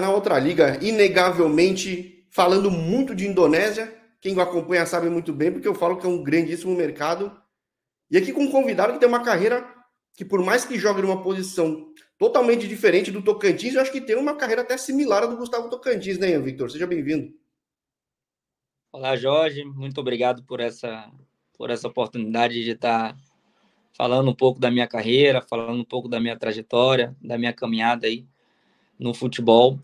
na outra liga, inegavelmente falando muito de Indonésia. Quem o acompanha sabe muito bem, porque eu falo que é um grandíssimo mercado. E aqui com um convidado que tem uma carreira que, por mais que jogue numa posição totalmente diferente do Tocantins, eu acho que tem uma carreira até similar à do Gustavo Tocantins, né, Victor? Seja bem-vindo. Olá, Jorge. Muito obrigado por essa, por essa oportunidade de estar falando um pouco da minha carreira, falando um pouco da minha trajetória, da minha caminhada aí no futebol.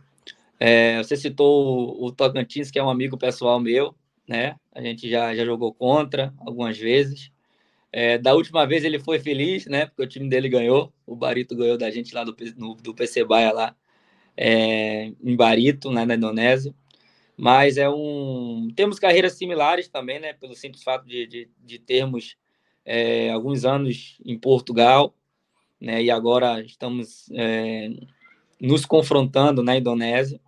É, você citou o, o Tocantins, que é um amigo pessoal meu, né? A gente já, já jogou contra algumas vezes. É, da última vez ele foi feliz, né? Porque o time dele ganhou, o Barito ganhou da gente lá do, no, do PC Baia lá é, em Barito, né, na Indonésia. Mas é um. Temos carreiras similares também, né? Pelo simples fato de, de, de termos é, alguns anos em Portugal, né? E agora estamos é, nos confrontando na Indonésia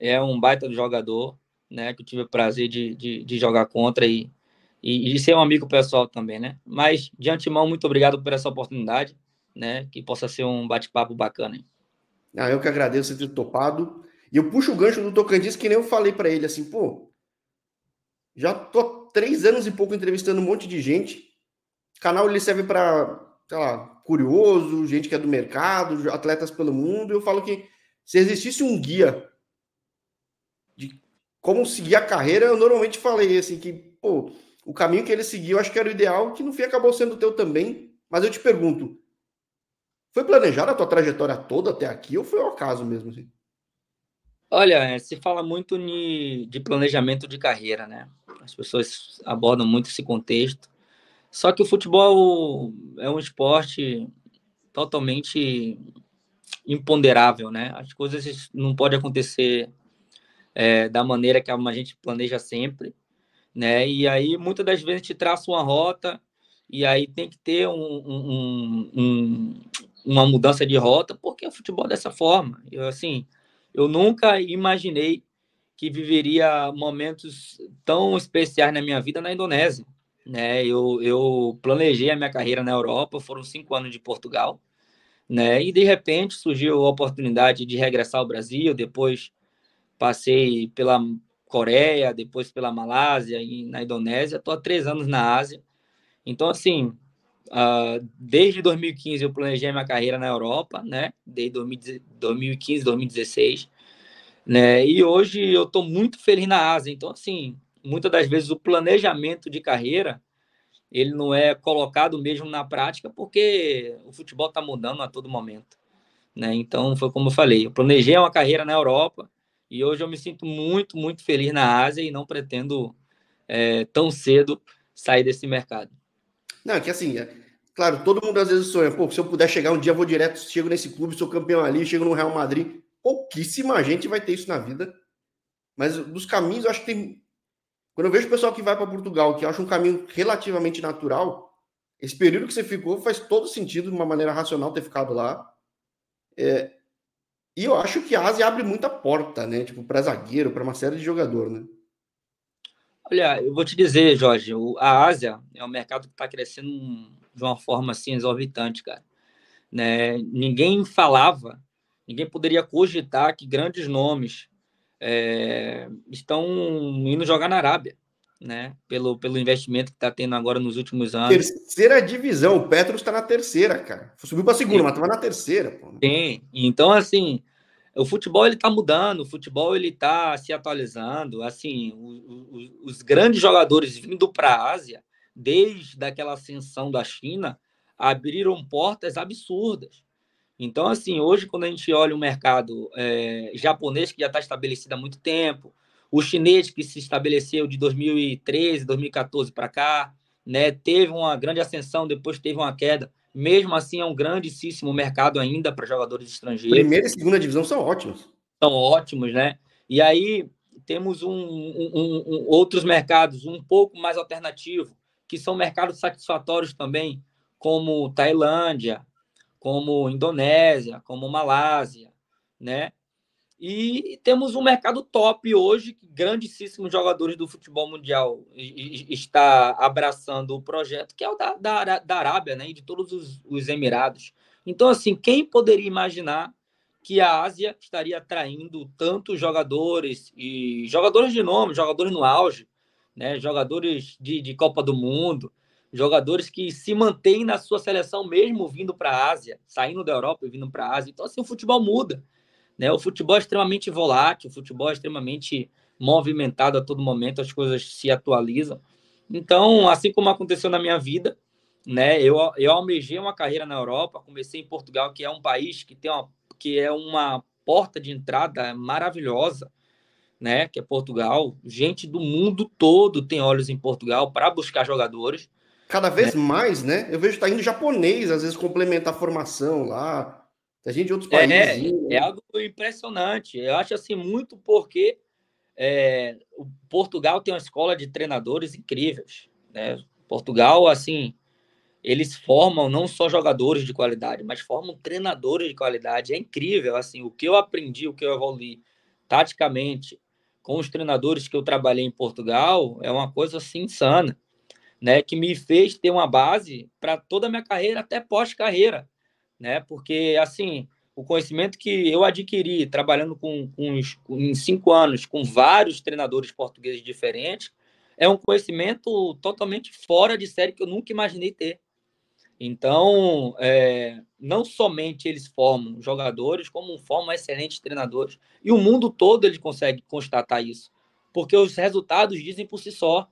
é um baita jogador, né? Que eu tive o prazer de, de, de jogar contra e, e, e, ser um amigo pessoal também, né? Mas, de antemão, muito obrigado por essa oportunidade, né? Que possa ser um bate-papo bacana. Hein? Ah, eu que agradeço ter topado. E eu puxo o gancho do Tocantins, que nem eu falei para ele assim, pô, já tô três anos e pouco entrevistando um monte de gente. O canal ele serve para, sei lá, curioso, gente que é do mercado, atletas pelo mundo. Eu falo que se existisse um guia como seguir a carreira, eu normalmente falei assim que, pô, o caminho que ele seguiu acho que era o ideal, que no fim acabou sendo o teu também. Mas eu te pergunto, foi planejada a tua trajetória toda até aqui ou foi um acaso mesmo assim? Olha, se fala muito de planejamento de carreira, né? As pessoas abordam muito esse contexto. Só que o futebol é um esporte totalmente imponderável, né? As coisas não podem acontecer é, da maneira que a gente planeja sempre, né? E aí muitas das vezes a gente traça uma rota e aí tem que ter um, um, um, uma mudança de rota, porque o futebol é dessa forma. Eu, assim, eu nunca imaginei que viveria momentos tão especiais na minha vida na Indonésia. Né? Eu, eu planejei a minha carreira na Europa, foram cinco anos de Portugal, né? E de repente surgiu a oportunidade de regressar ao Brasil, depois Passei pela Coreia, depois pela Malásia e na Indonésia. Estou há três anos na Ásia. Então, assim, uh, desde 2015 eu planejei minha carreira na Europa, né? Desde 2015, 2016. Né? E hoje eu estou muito feliz na Ásia. Então, assim, muitas das vezes o planejamento de carreira ele não é colocado mesmo na prática porque o futebol está mudando a todo momento. Né? Então, foi como eu falei, eu planejei uma carreira na Europa, e hoje eu me sinto muito, muito feliz na Ásia e não pretendo é, tão cedo sair desse mercado. Não, é que assim, é, claro, todo mundo às vezes sonha, pô, se eu puder chegar um dia, eu vou direto, chego nesse clube, sou campeão ali, chego no Real Madrid. Pouquíssima gente vai ter isso na vida. Mas dos caminhos, eu acho que tem. Quando eu vejo o pessoal que vai para Portugal, que acha um caminho relativamente natural, esse período que você ficou faz todo sentido, de uma maneira racional, ter ficado lá. É, e eu acho que a Ásia abre muita porta, né? Tipo, para zagueiro, para uma série de jogador, né? Olha, eu vou te dizer, Jorge, a Ásia é um mercado que está crescendo de uma forma assim exorbitante, cara. Né? Ninguém falava, ninguém poderia cogitar que grandes nomes é, estão indo jogar na Arábia né? Pelo, pelo investimento que está tendo agora nos últimos anos. Terceira divisão, o Petros está na terceira, cara. Subiu para segunda, Sim. mas estava na terceira. Pô. Sim, então assim, o futebol ele está mudando, o futebol ele está se atualizando. Assim, o, o, os grandes jogadores vindo para a Ásia, desde aquela ascensão da China, abriram portas absurdas. Então, assim, hoje quando a gente olha o mercado é, japonês que já está estabelecido há muito tempo, o chinês que se estabeleceu de 2013, 2014 para cá, né, teve uma grande ascensão, depois teve uma queda. Mesmo assim, é um grandíssimo mercado ainda para jogadores estrangeiros. Primeira e segunda divisão são ótimos. São ótimos, né? E aí temos um, um, um, outros mercados um pouco mais alternativo, que são mercados satisfatórios também, como Tailândia, como Indonésia, como Malásia, né? E temos um mercado top hoje, que grandíssimos jogadores do futebol mundial está abraçando o projeto, que é o da, da, da Arábia, né? E de todos os, os Emirados. Então, assim, quem poderia imaginar que a Ásia estaria atraindo tantos jogadores e jogadores de nome, jogadores no auge, né? Jogadores de, de Copa do Mundo, jogadores que se mantêm na sua seleção mesmo vindo para a Ásia, saindo da Europa e vindo para a Ásia. Então, assim, o futebol muda. Né? O futebol é extremamente volátil, o futebol é extremamente movimentado a todo momento, as coisas se atualizam. Então, assim como aconteceu na minha vida, né, eu, eu almejei uma carreira na Europa, comecei em Portugal, que é um país que tem uma, que é uma porta de entrada maravilhosa, né, que é Portugal. Gente do mundo todo tem olhos em Portugal para buscar jogadores. Cada vez né? mais, né? Eu vejo que tá indo japonês, às vezes complementar a formação lá, da gente de outros é, países. É, é, algo impressionante. Eu acho assim muito porque é, o Portugal tem uma escola de treinadores incríveis. Né? Portugal, assim, eles formam não só jogadores de qualidade, mas formam treinadores de qualidade. É incrível, assim, o que eu aprendi, o que eu evolui taticamente com os treinadores que eu trabalhei em Portugal é uma coisa assim insana, né? Que me fez ter uma base para toda a minha carreira, até pós-carreira né? Porque, assim, o conhecimento que eu adquiri trabalhando com, com, uns, em cinco anos com vários treinadores portugueses diferentes é um conhecimento totalmente fora de série que eu nunca imaginei ter. Então, é, não somente eles formam jogadores, como formam excelentes treinadores. E o mundo todo ele consegue constatar isso, porque os resultados dizem por si só.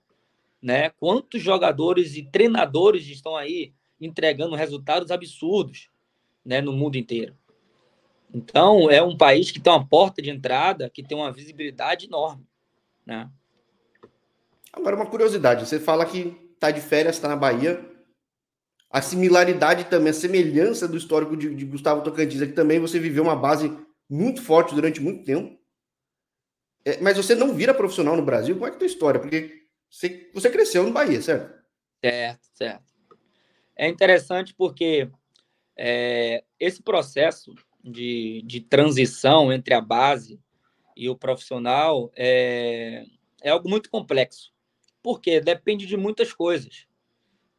Né? Quantos jogadores e treinadores estão aí entregando resultados absurdos, né, no mundo inteiro. Então, é um país que tem uma porta de entrada, que tem uma visibilidade enorme. Né? Agora, uma curiosidade: você fala que está de férias, está na Bahia. A similaridade também, a semelhança do histórico de, de Gustavo Tocantins é que também você viveu uma base muito forte durante muito tempo. É, mas você não vira profissional no Brasil. Como é que é a tua história? Porque você, você cresceu no Bahia, certo? Certo, certo. É interessante porque é, esse processo de, de transição entre a base e o profissional é, é algo muito complexo, porque depende de muitas coisas,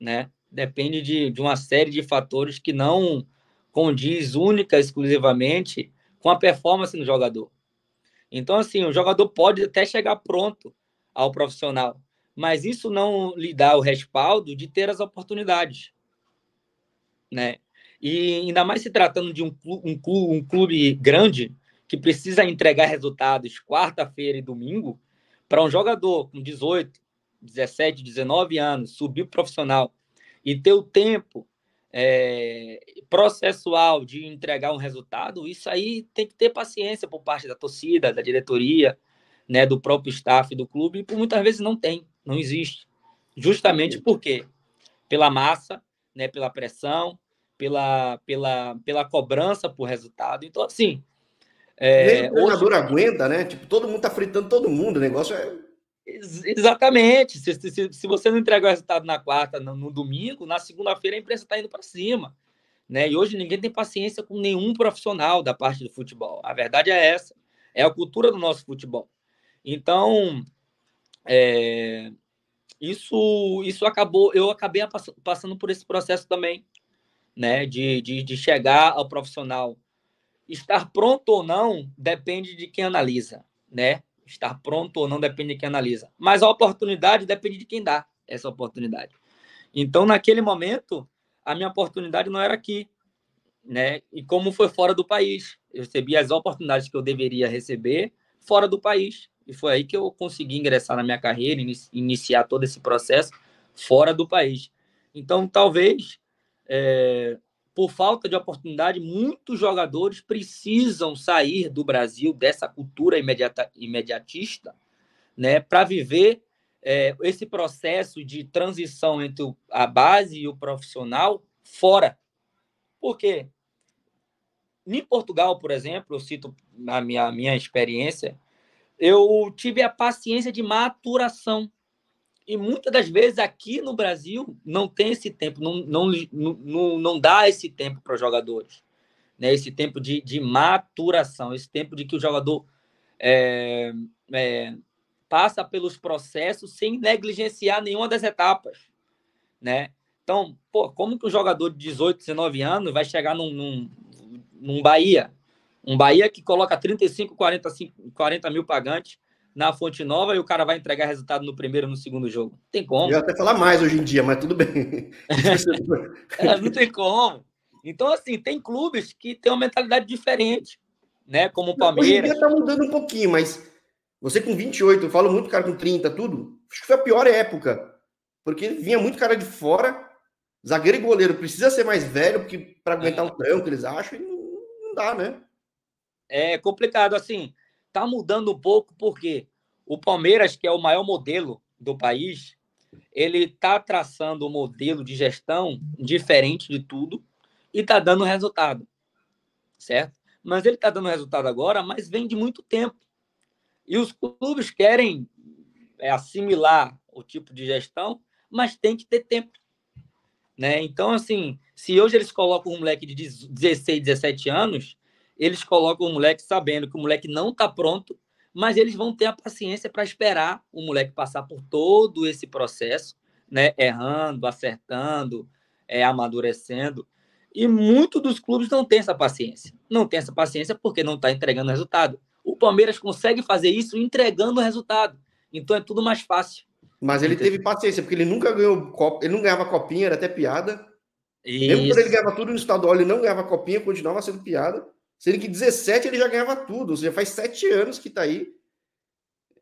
né? Depende de, de uma série de fatores que não condiz única exclusivamente com a performance do jogador. Então, assim, o jogador pode até chegar pronto ao profissional, mas isso não lhe dá o respaldo de ter as oportunidades, né? E ainda mais se tratando de um clube, um clube, um clube grande que precisa entregar resultados quarta-feira e domingo, para um jogador com 18, 17, 19 anos, subir profissional e ter o tempo é, processual de entregar um resultado, isso aí tem que ter paciência por parte da torcida, da diretoria, né, do próprio staff do clube, e por muitas vezes não tem, não existe. Justamente porque pela massa, né, pela pressão, pela, pela, pela cobrança por resultado. Então, assim. É, o treinador hoje... aguenta, né? Tipo, todo mundo tá fritando todo mundo, o negócio é. Exatamente. Se, se, se você não entregar o resultado na quarta, no, no domingo, na segunda-feira a imprensa está indo para cima. Né? E hoje ninguém tem paciência com nenhum profissional da parte do futebol. A verdade é essa. É a cultura do nosso futebol. Então, é, isso, isso acabou. Eu acabei passando por esse processo também né? De, de, de chegar ao profissional. Estar pronto ou não depende de quem analisa, né? Estar pronto ou não depende de quem analisa. Mas a oportunidade depende de quem dá essa oportunidade. Então, naquele momento, a minha oportunidade não era aqui, né? E como foi fora do país, eu recebi as oportunidades que eu deveria receber fora do país. E foi aí que eu consegui ingressar na minha carreira, iniciar todo esse processo fora do país. Então, talvez é, por falta de oportunidade, muitos jogadores precisam sair do Brasil, dessa cultura imediata, imediatista, né, para viver é, esse processo de transição entre a base e o profissional fora. Por quê? Em Portugal, por exemplo, eu cito a minha, a minha experiência, eu tive a paciência de maturação e muitas das vezes aqui no Brasil não tem esse tempo, não, não, não, não dá esse tempo para os jogadores. Né? Esse tempo de, de maturação, esse tempo de que o jogador é, é, passa pelos processos sem negligenciar nenhuma das etapas. Né? Então, pô, como que um jogador de 18, 19 anos vai chegar num, num, num Bahia? Um Bahia que coloca 35, 40, 40 mil pagantes na Fonte Nova e o cara vai entregar resultado no primeiro no segundo jogo. Não tem como. Eu até falar mais hoje em dia, mas tudo bem. é, não tem como. Então, assim, tem clubes que têm uma mentalidade diferente, né? Como o Palmeiras. Hoje em dia tá mudando um pouquinho, mas você com 28, eu falo muito cara com 30, tudo, acho que foi a pior época. Porque vinha muito cara de fora, zagueiro e goleiro precisa ser mais velho porque para aguentar é. o tranco, eles acham, e não, não dá, né? É complicado, assim está mudando um pouco porque o Palmeiras, que é o maior modelo do país, ele está traçando um modelo de gestão diferente de tudo e está dando resultado, certo? Mas ele está dando resultado agora, mas vem de muito tempo. E os clubes querem é, assimilar o tipo de gestão, mas tem que ter tempo. Né? Então, assim, se hoje eles colocam um moleque de 16, 17 anos, eles colocam o moleque sabendo que o moleque não está pronto, mas eles vão ter a paciência para esperar o moleque passar por todo esse processo, né? Errando, acertando, é, amadurecendo. E muitos dos clubes não têm essa paciência. Não tem essa paciência porque não está entregando resultado. O Palmeiras consegue fazer isso entregando resultado. Então é tudo mais fácil. Mas ele teve paciência, porque ele nunca ganhou copa, ele não ganhava copinha, era até piada. Isso. Mesmo quando ele ganhava tudo no estadual, ele não ganhava copinha, continuava sendo piada. Sendo que 17 ele já ganhava tudo, ou seja, faz sete anos que está aí.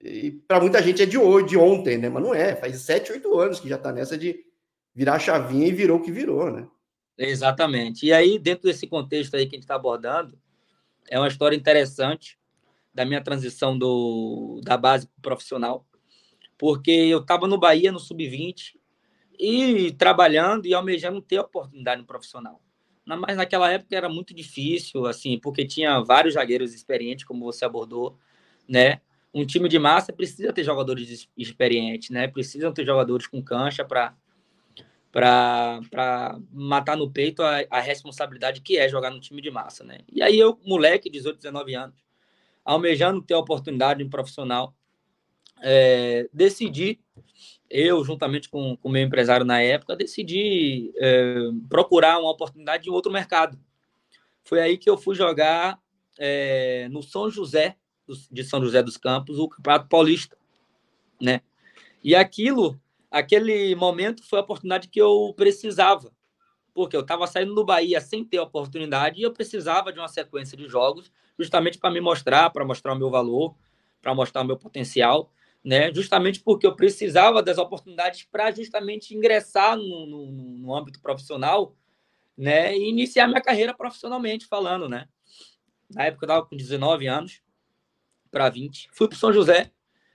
E para muita gente é de hoje, de ontem, né? Mas não é, faz sete, oito anos que já está nessa de virar a chavinha e virou o que virou, né? Exatamente. E aí, dentro desse contexto aí que a gente está abordando, é uma história interessante da minha transição do, da base para profissional, porque eu estava no Bahia, no Sub-20, e trabalhando e almejando ter oportunidade no profissional mas naquela época era muito difícil, assim, porque tinha vários zagueiros experientes, como você abordou, né? Um time de massa precisa ter jogadores experientes, né? Precisam ter jogadores com cancha para para matar no peito a, a, responsabilidade que é jogar no time de massa, né? E aí eu, moleque, 18, 19 anos, almejando ter a oportunidade um profissional, é, decidi eu, juntamente com o meu empresário na época, decidi é, procurar uma oportunidade em outro mercado. Foi aí que eu fui jogar é, no São José, de São José dos Campos, o Campeonato Paulista, né? E aquilo, aquele momento foi a oportunidade que eu precisava, porque eu estava saindo do Bahia sem ter oportunidade e eu precisava de uma sequência de jogos justamente para me mostrar, para mostrar o meu valor, para mostrar o meu potencial né? justamente porque eu precisava das oportunidades para justamente ingressar no, no, no, âmbito profissional né? e iniciar minha carreira profissionalmente falando. Né? Na época eu estava com 19 anos para 20. Fui para São José,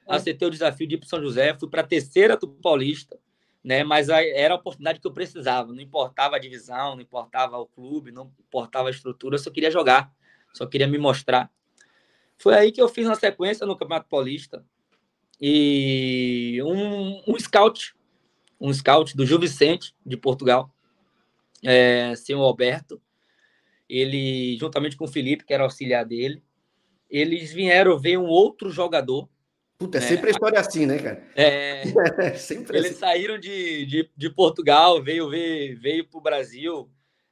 é. aceitei o desafio de ir para São José, fui para a terceira do Paulista, né? mas era a oportunidade que eu precisava, não importava a divisão, não importava o clube, não importava a estrutura, eu só queria jogar, só queria me mostrar. Foi aí que eu fiz uma sequência no Campeonato Paulista, e um, um scout, um scout do Gil Vicente, de Portugal, é, senhor Alberto, ele, juntamente com o Felipe, que era auxiliar dele, eles vieram ver um outro jogador. Puta, é, é sempre a história assim, né, cara? É, é sempre eles assim. saíram de, de, de, Portugal, veio ver, veio para o Brasil,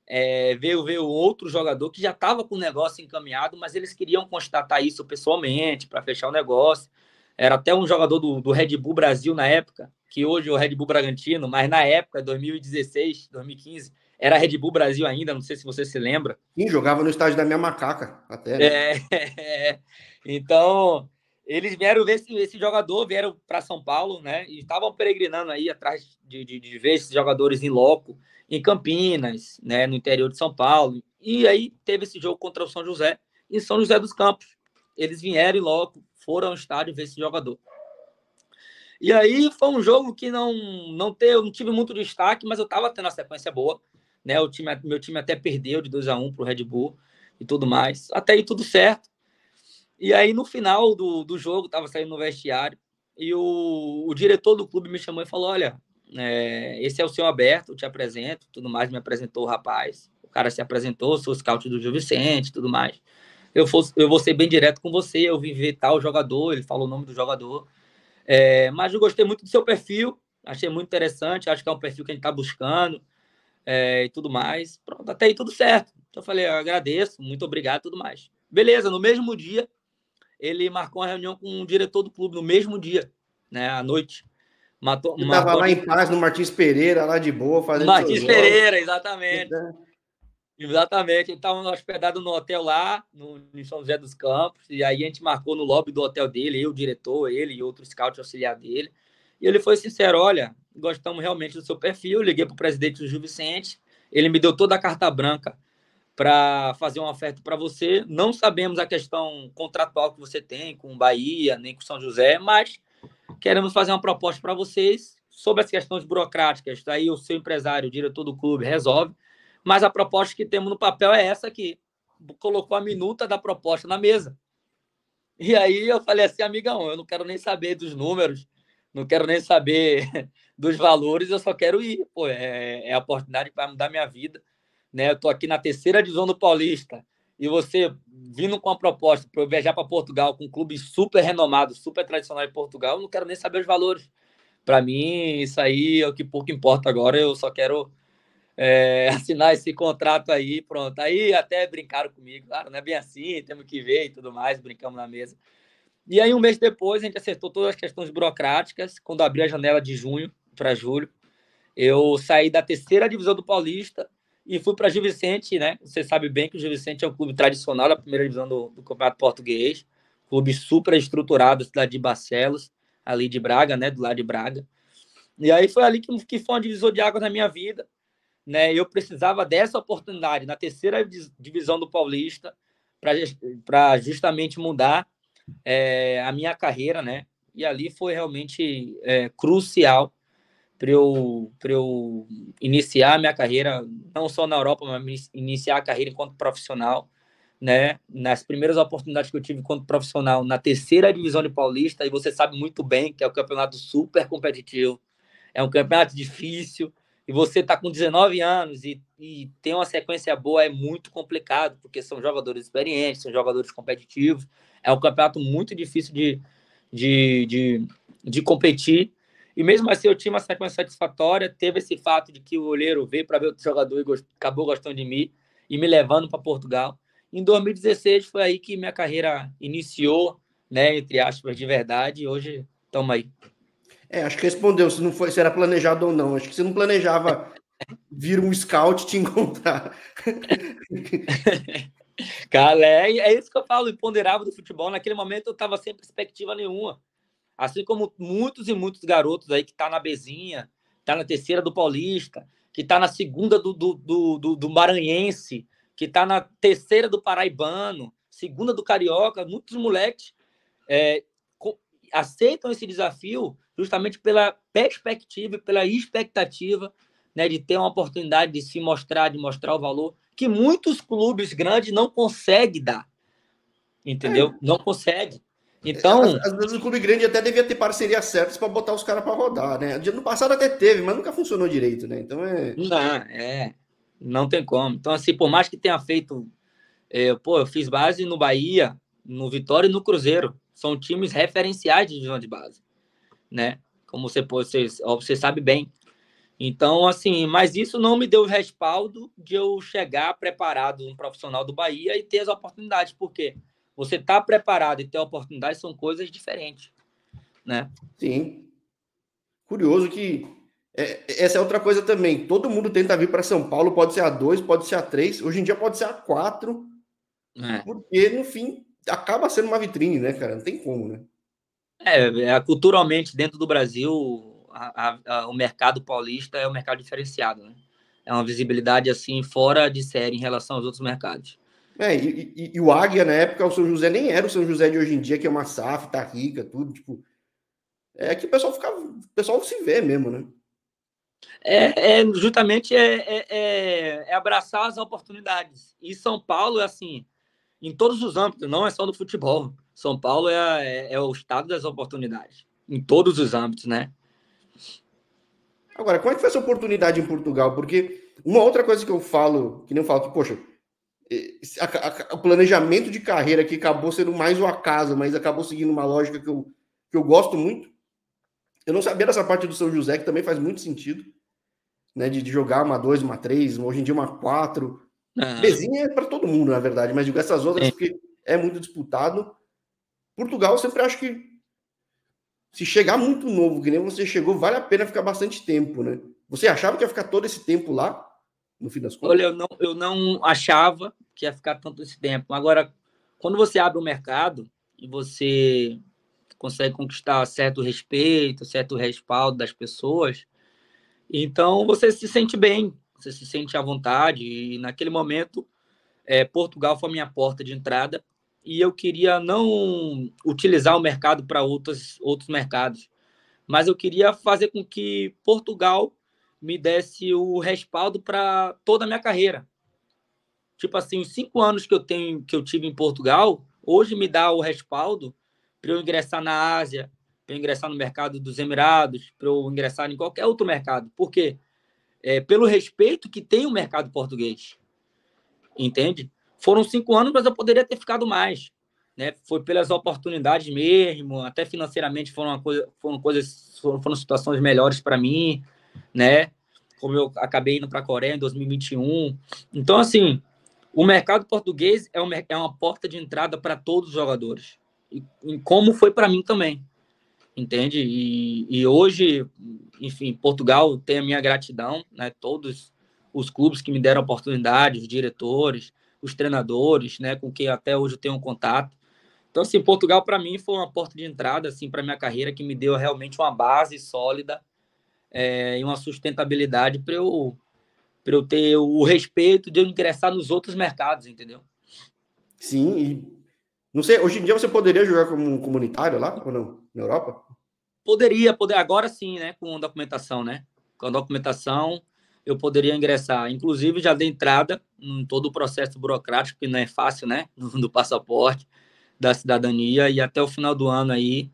é, veio ver o outro jogador que já estava com o negócio encaminhado, mas eles queriam constatar isso pessoalmente para fechar o negócio. Era até um jogador do, do Red Bull Brasil na época, que hoje é o Red Bull Bragantino, mas na época, 2016, 2015, era Red Bull Brasil ainda, não sei se você se lembra. Sim, jogava no estádio da minha macaca, até. Né? É, é, então, eles vieram ver esse, esse jogador, vieram para São Paulo, né? E estavam peregrinando aí atrás de, de, de, ver esses jogadores em loco, em Campinas, né? No interior de São Paulo. E aí teve esse jogo contra o São José, em São José dos Campos. Eles vieram em loco, foram ao estádio ver esse jogador. E aí foi um jogo que não não teve, não tive muito destaque, mas eu estava tendo a sequência boa, né? O time, meu time até perdeu de 2 a 1 para pro Red Bull e tudo mais. Até aí tudo certo. E aí no final do, do jogo, estava saindo no vestiário e o, o diretor do clube me chamou e falou: "Olha, é, esse é o seu aberto, eu te apresento", tudo mais, me apresentou o rapaz. O cara se apresentou, sou scout do Gil Vicente, tudo mais eu, fosse, eu vou ser bem direto com você, eu vim ver tal jogador, ele falou o nome do jogador. É, mas eu gostei muito do seu perfil, achei muito interessante, acho que é um perfil que a gente está buscando é, e tudo mais. Pronto, até aí tudo certo. Então eu falei, eu agradeço, muito obrigado tudo mais. Beleza, no mesmo dia, ele marcou uma reunião com o diretor do clube, no mesmo dia, né, à noite. Matou, ele estava lá em paz, no Martins Pereira, lá de boa, fazendo. Martins Pereira, exatamente. Então... Exatamente, ele estava tá hospedado no hotel lá, no, em São José dos Campos, e aí a gente marcou no lobby do hotel dele, eu, o diretor, ele e outro scout auxiliar dele. E ele foi sincero: olha, gostamos realmente do seu perfil. liguei para o presidente do Gil Vicente, ele me deu toda a carta branca para fazer uma oferta para você. Não sabemos a questão contratual que você tem com Bahia, nem com São José, mas queremos fazer uma proposta para vocês sobre as questões burocráticas. Daí o seu empresário, o diretor do clube, resolve mas a proposta que temos no papel é essa aqui. Colocou a minuta da proposta na mesa. E aí eu falei assim, amigão, eu não quero nem saber dos números, não quero nem saber dos valores, eu só quero ir. Pô, é, é a oportunidade que vai mudar minha vida. Né? Eu tô aqui na terceira divisão do Paulista e você vindo com a proposta para eu viajar para Portugal com um clube super renomado, super tradicional em Portugal, eu não quero nem saber os valores. Para mim, isso aí é o que pouco importa agora, eu só quero é, assinar esse contrato aí, pronto. Aí até brincaram comigo, claro, não é bem assim, temos que ver e tudo mais, brincamos na mesa. E aí, um mês depois, a gente acertou todas as questões burocráticas, quando abri a janela de junho para julho. Eu saí da terceira divisão do Paulista e fui para Gil Vicente, né? Você sabe bem que o Gil Vicente é um clube tradicional da primeira divisão do, do Campeonato Português, clube super estruturado, cidade de Barcelos, ali de Braga, né? Do lado de Braga. E aí foi ali que, que foi um divisor de água na minha vida né? Eu precisava dessa oportunidade na terceira divisão do Paulista para justamente mudar é, a minha carreira, né? E ali foi realmente é, crucial para eu, pra eu iniciar minha carreira, não só na Europa, mas iniciar a carreira enquanto profissional, né? Nas primeiras oportunidades que eu tive enquanto profissional na terceira divisão de Paulista, e você sabe muito bem que é o campeonato super competitivo, é um campeonato difícil, e você está com 19 anos e, e tem uma sequência boa, é muito complicado, porque são jogadores experientes, são jogadores competitivos. É um campeonato muito difícil de, de, de, de competir. E mesmo assim, eu tinha uma sequência satisfatória. Teve esse fato de que o olheiro veio para ver outro jogador e gost... acabou gostando de mim e me levando para Portugal. Em 2016 foi aí que minha carreira iniciou, né, entre aspas, de verdade. E hoje estamos aí. É, acho que respondeu se não foi, se era planejado ou não. Acho que você não planejava vir um scout te encontrar. Cara, é, é isso que eu falo, ponderava do futebol. Naquele momento eu estava sem perspectiva nenhuma. Assim como muitos e muitos garotos aí que tá na Bezinha, tá na terceira do Paulista, que tá na segunda do, do, do, do, do Maranhense, que tá na terceira do Paraibano, segunda do Carioca, muitos moleques é, aceitam esse desafio justamente pela perspectiva e pela expectativa né, de ter uma oportunidade de se mostrar, de mostrar o valor que muitos clubes grandes não conseguem dar. Entendeu? É. Não consegue. Então. É, às, às, vezes o clube grande até devia ter parcerias certas para botar os caras para rodar, né? No passado até teve, mas nunca funcionou direito, né? Então é. Não, é. Não tem como. Então, assim, por mais que tenha feito. É, pô, eu fiz base no Bahia, no Vitória e no Cruzeiro. São times referenciais de divisão de base né? Como você, você, você sabe bem. Então, assim, mas isso não me deu o respaldo de eu chegar preparado, um profissional do Bahia, e ter as oportunidades, porque você está tá preparado e ter oportunidades são coisas diferentes, né? Sim. Curioso que é, essa é outra coisa também. Todo mundo tenta vir para São Paulo, pode ser a 2, pode ser a 3, hoje em dia pode ser a 4, é. porque no fim acaba sendo uma vitrine, né, cara? Não tem como, né? É, é, culturalmente, dentro do Brasil, a, a, o mercado paulista é um mercado diferenciado, né? É uma visibilidade, assim, fora de série em relação aos outros mercados. É, e, e, e, o Águia, na época, o São José nem era o São José de hoje em dia, que é uma SAF, tá rica, tudo, tipo... É que o pessoal fica... O pessoal se vê mesmo, né? É, é justamente é, é, é, é abraçar as oportunidades. E São Paulo é assim, em todos os âmbitos, não é só no futebol. São Paulo é, é, é o estado das oportunidades, em todos os âmbitos, né? Agora, qual é que foi essa oportunidade em Portugal? Porque uma outra coisa que eu falo, que nem eu falo que, poxa, a, a, o planejamento de carreira que acabou sendo mais o acaso, mas acabou seguindo uma lógica que eu, que eu gosto muito. Eu não sabia dessa parte do São José, que também faz muito sentido, né? De, de jogar uma 2, uma 3, hoje em dia uma 4. Bezinha é para todo mundo, na verdade, mas digo essas outras, é. porque é muito disputado. Portugal, eu sempre acho que se chegar muito novo, que nem você chegou, vale a pena ficar bastante tempo, né? Você achava que ia ficar todo esse tempo lá, no fim das contas? Olha, eu não, eu não achava que ia ficar tanto esse tempo. Agora, quando você abre o um mercado e você consegue conquistar certo respeito, certo respaldo das pessoas, então você se sente bem, você se sente à vontade. E naquele momento, é, Portugal foi a minha porta de entrada e eu queria não utilizar o mercado para outros, outros mercados, mas eu queria fazer com que Portugal me desse o respaldo para toda a minha carreira. Tipo assim, os cinco anos que eu tenho que eu tive em Portugal, hoje me dá o respaldo para eu ingressar na Ásia, para eu ingressar no mercado dos Emirados, para eu ingressar em qualquer outro mercado. Por quê? É, pelo respeito que tem o mercado português. Entende? Foram cinco anos, mas eu poderia ter ficado mais. Né? Foi pelas oportunidades mesmo, até financeiramente foram, coisa, foram coisas, foram, foram situações melhores para mim, né? Como eu acabei indo para a Coreia em 2021. Então, assim, o mercado português é, um, é uma porta de entrada para todos os jogadores. E, e como foi para mim também, entende? E, e, hoje, enfim, Portugal tem a minha gratidão, né? Todos os clubes que me deram oportunidade, os diretores, os treinadores, né, com quem até hoje eu tenho um contato. Então, assim, Portugal para mim foi uma porta de entrada assim para minha carreira que me deu realmente uma base sólida é, e uma sustentabilidade para eu para eu ter o respeito de eu ingressar nos outros mercados, entendeu? Sim, e não sei, hoje em dia você poderia jogar como comunitário lá ou não, na Europa? Poderia, poder agora sim, né, com documentação, né? Com a documentação, eu poderia ingressar. Inclusive, já dei entrada em todo o processo burocrático, que não é fácil, né? Do passaporte, da cidadania, e até o final do ano aí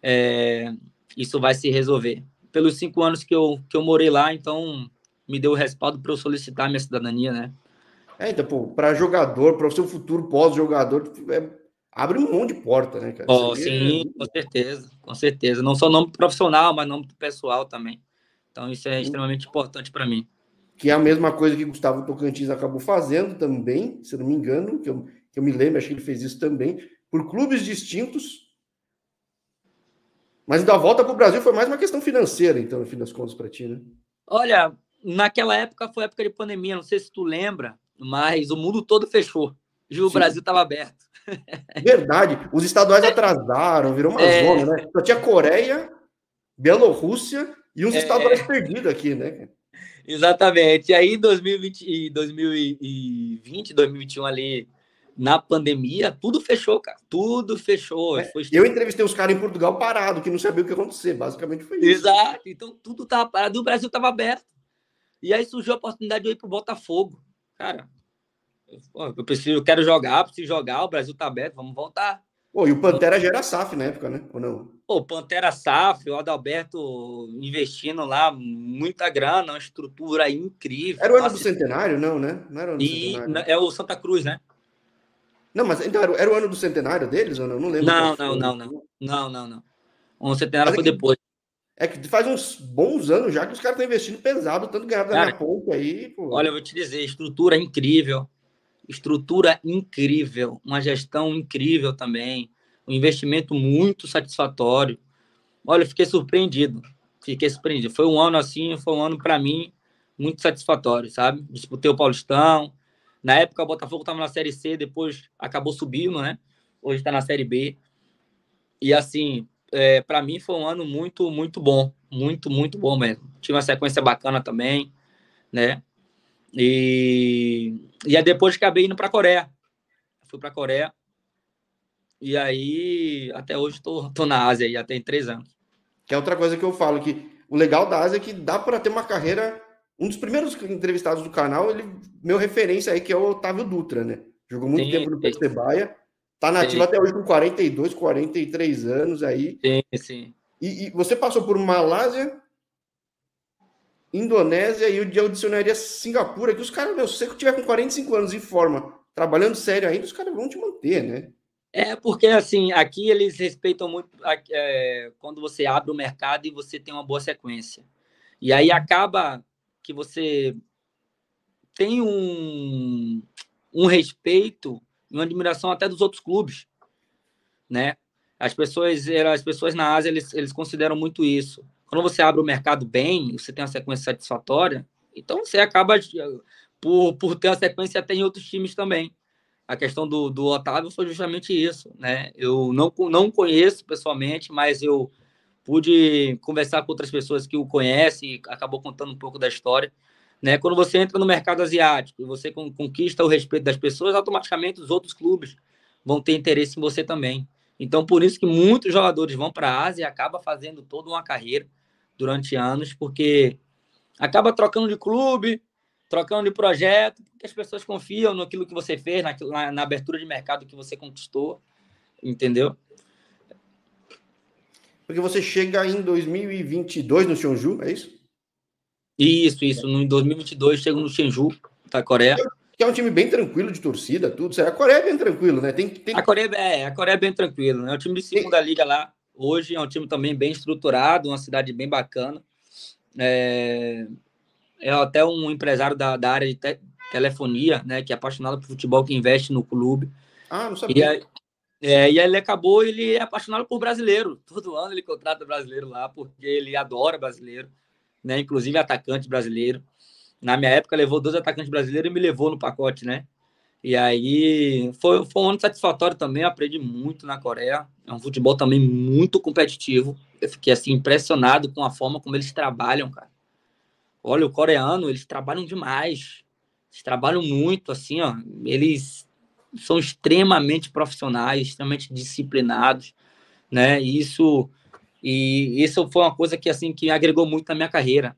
é, isso vai se resolver. Pelos cinco anos que eu, que eu morei lá, então me deu o respaldo para eu solicitar minha cidadania, né? É, então, pô, para jogador, para o seu futuro pós-jogador, é, abre um monte de porta, né, cara? Oh, sim, é... com certeza, com certeza. Não só nome profissional, mas nome pessoal também. Então, isso é extremamente importante para mim que é a mesma coisa que Gustavo Tocantins acabou fazendo também, se não me engano, que eu, que eu me lembro, acho que ele fez isso também, por clubes distintos. Mas da volta para o Brasil foi mais uma questão financeira, então, no fim das contas, para ti, né? Olha, naquela época foi época de pandemia, não sei se tu lembra, mas o mundo todo fechou. E o Brasil estava aberto. Verdade. Os estaduais é. atrasaram, virou uma é... zona, né? Só tinha Coreia, Bielorrússia e uns é... estaduais perdidos aqui, né? Exatamente. E aí, em 2020, 2020, 2021, ali, na pandemia, tudo fechou, cara. Tudo fechou. É, eu entrevistei os caras em Portugal parado, que não sabia o que ia acontecer. Basicamente foi isso. Exato. Então, tudo tava parado. O Brasil tava aberto. E aí surgiu a oportunidade de eu ir pro Botafogo. Cara, eu, preciso, eu quero jogar, preciso jogar. O Brasil tá aberto, vamos voltar. Pô, e o Pantera já era SAF na época, né? Ou não? O Pantera SAF, o Adalberto investindo lá muita grana, uma estrutura incrível. Era o ano do centenário, não, né? Não era o ano e centenário. Né? É o Santa Cruz, né? Não, mas então era, o ano do centenário deles ou não? Não lembro. Não, não, não, não, não. Não, não, O centenário mas é foi é que, depois. É que faz uns bons anos já que os caras estão investindo pesado, tanto ganhado na ponta aí. Pô. Olha, eu vou te dizer, estrutura incrível estrutura incrível, uma gestão incrível também, um investimento muito satisfatório. Olha, eu fiquei surpreendido, fiquei surpreendido. Foi um ano assim, foi um ano para mim muito satisfatório, sabe? Disputei o Paulistão. Na época o Botafogo estava na Série C, depois acabou subindo, né? Hoje está na Série B. E assim, é, para mim foi um ano muito, muito bom, muito, muito bom mesmo. Tive uma sequência bacana também, né? E, e aí depois acabei indo para a Coreia. Fui para a Coreia. E aí, até hoje, estou tô, tô na Ásia, já tem três anos. Que é outra coisa que eu falo, que o legal da Ásia é que dá para ter uma carreira. Um dos primeiros entrevistados do canal, ele, meu referência aí, que é o Otávio Dutra, né? Jogou muito sim, tempo no Petebaia, tá nativo sim. até hoje com 42, 43 anos aí. Sim, sim. E, e, você passou por Malásia, Indonésia e eu adicionaria Singapura, que os caras, meu, se você tiver com 45 anos em forma, trabalhando sério ainda, os caras vão te manter, né? É, porque assim, aqui eles respeitam muito é, quando você abre o mercado e você tem uma boa sequência. E aí acaba que você tem um, um respeito e uma admiração até dos outros clubes, né? As pessoas, as pessoas na Ásia, eles, eles consideram muito isso. Quando você abre o mercado bem, você tem uma sequência satisfatória, então você acaba por, por ter a sequência até em outros times também. A questão do, do Otávio foi justamente isso, né? Eu não, não conheço pessoalmente, mas eu pude conversar com outras pessoas que o conhecem e acabou contando um pouco da história. Né? Quando você entra no mercado asiático e você conquista o respeito das pessoas, automaticamente os outros clubes vão ter interesse em você também. Então, por isso que muitos jogadores vão para a Ásia e acaba fazendo toda uma carreira durante anos, porque acaba trocando de clube, trocando de projeto, porque as pessoas confiam naquilo que você fez, naquilo, na, na abertura de mercado que você conquistou, entendeu? Porque você chega em 2022 no Chonju, é isso? Isso, isso. em 2022 chego no Chengdu, da Coreia que é um time bem tranquilo de torcida, tudo. A Coreia é bem tranquilo, né? Tem, tem... A, Coreia, é, a Coreia é bem tranquilo, né? É um time de segunda tem... liga lá. Hoje é um time também bem estruturado, uma cidade bem bacana. É, é até um empresário da, da área de te... telefonia, né? Que é apaixonado por futebol, que investe no clube. Ah, não sabia. E, aí, é, e ele acabou, ele é apaixonado por brasileiro. Todo ano ele contrata brasileiro lá, porque ele adora brasileiro, né? Inclusive atacante brasileiro na minha época, levou dois atacantes brasileiros e me levou no pacote, né? E aí foi, foi um ano satisfatório também, aprendi muito na Coreia. É um futebol também muito competitivo. Eu fiquei assim impressionado com a forma como eles trabalham, cara. Olha, o coreano, eles trabalham demais. Eles trabalham muito, assim, ó. Eles são extremamente profissionais, extremamente disciplinados, né? E isso e isso foi uma coisa que assim que agregou muito na minha carreira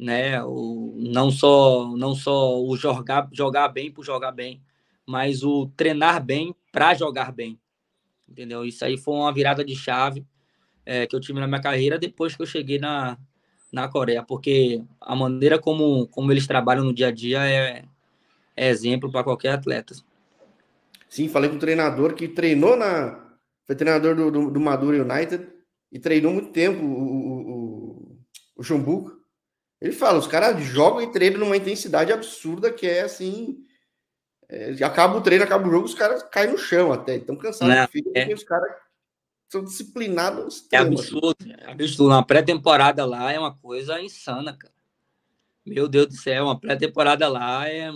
né? O, não só não só o jogar jogar bem por jogar bem, mas o treinar bem para jogar bem, entendeu? Isso aí foi uma virada de chave é, que eu tive na minha carreira depois que eu cheguei na, na Coreia, porque a maneira como, como eles trabalham no dia a dia é, é exemplo para qualquer atleta. Sim, falei com um treinador que treinou na. Foi treinador do, do, do Maduro United e treinou muito tempo o, o, o, o ele fala, os caras jogam e treinam numa intensidade absurda que é assim. É, acaba o treino, acaba o jogo, os caras caem no chão até. Estão cansados de é. os caras são disciplinados. É absurdo, é absurdo. Uma pré-temporada lá é uma coisa insana, cara. Meu Deus do céu, uma pré-temporada lá é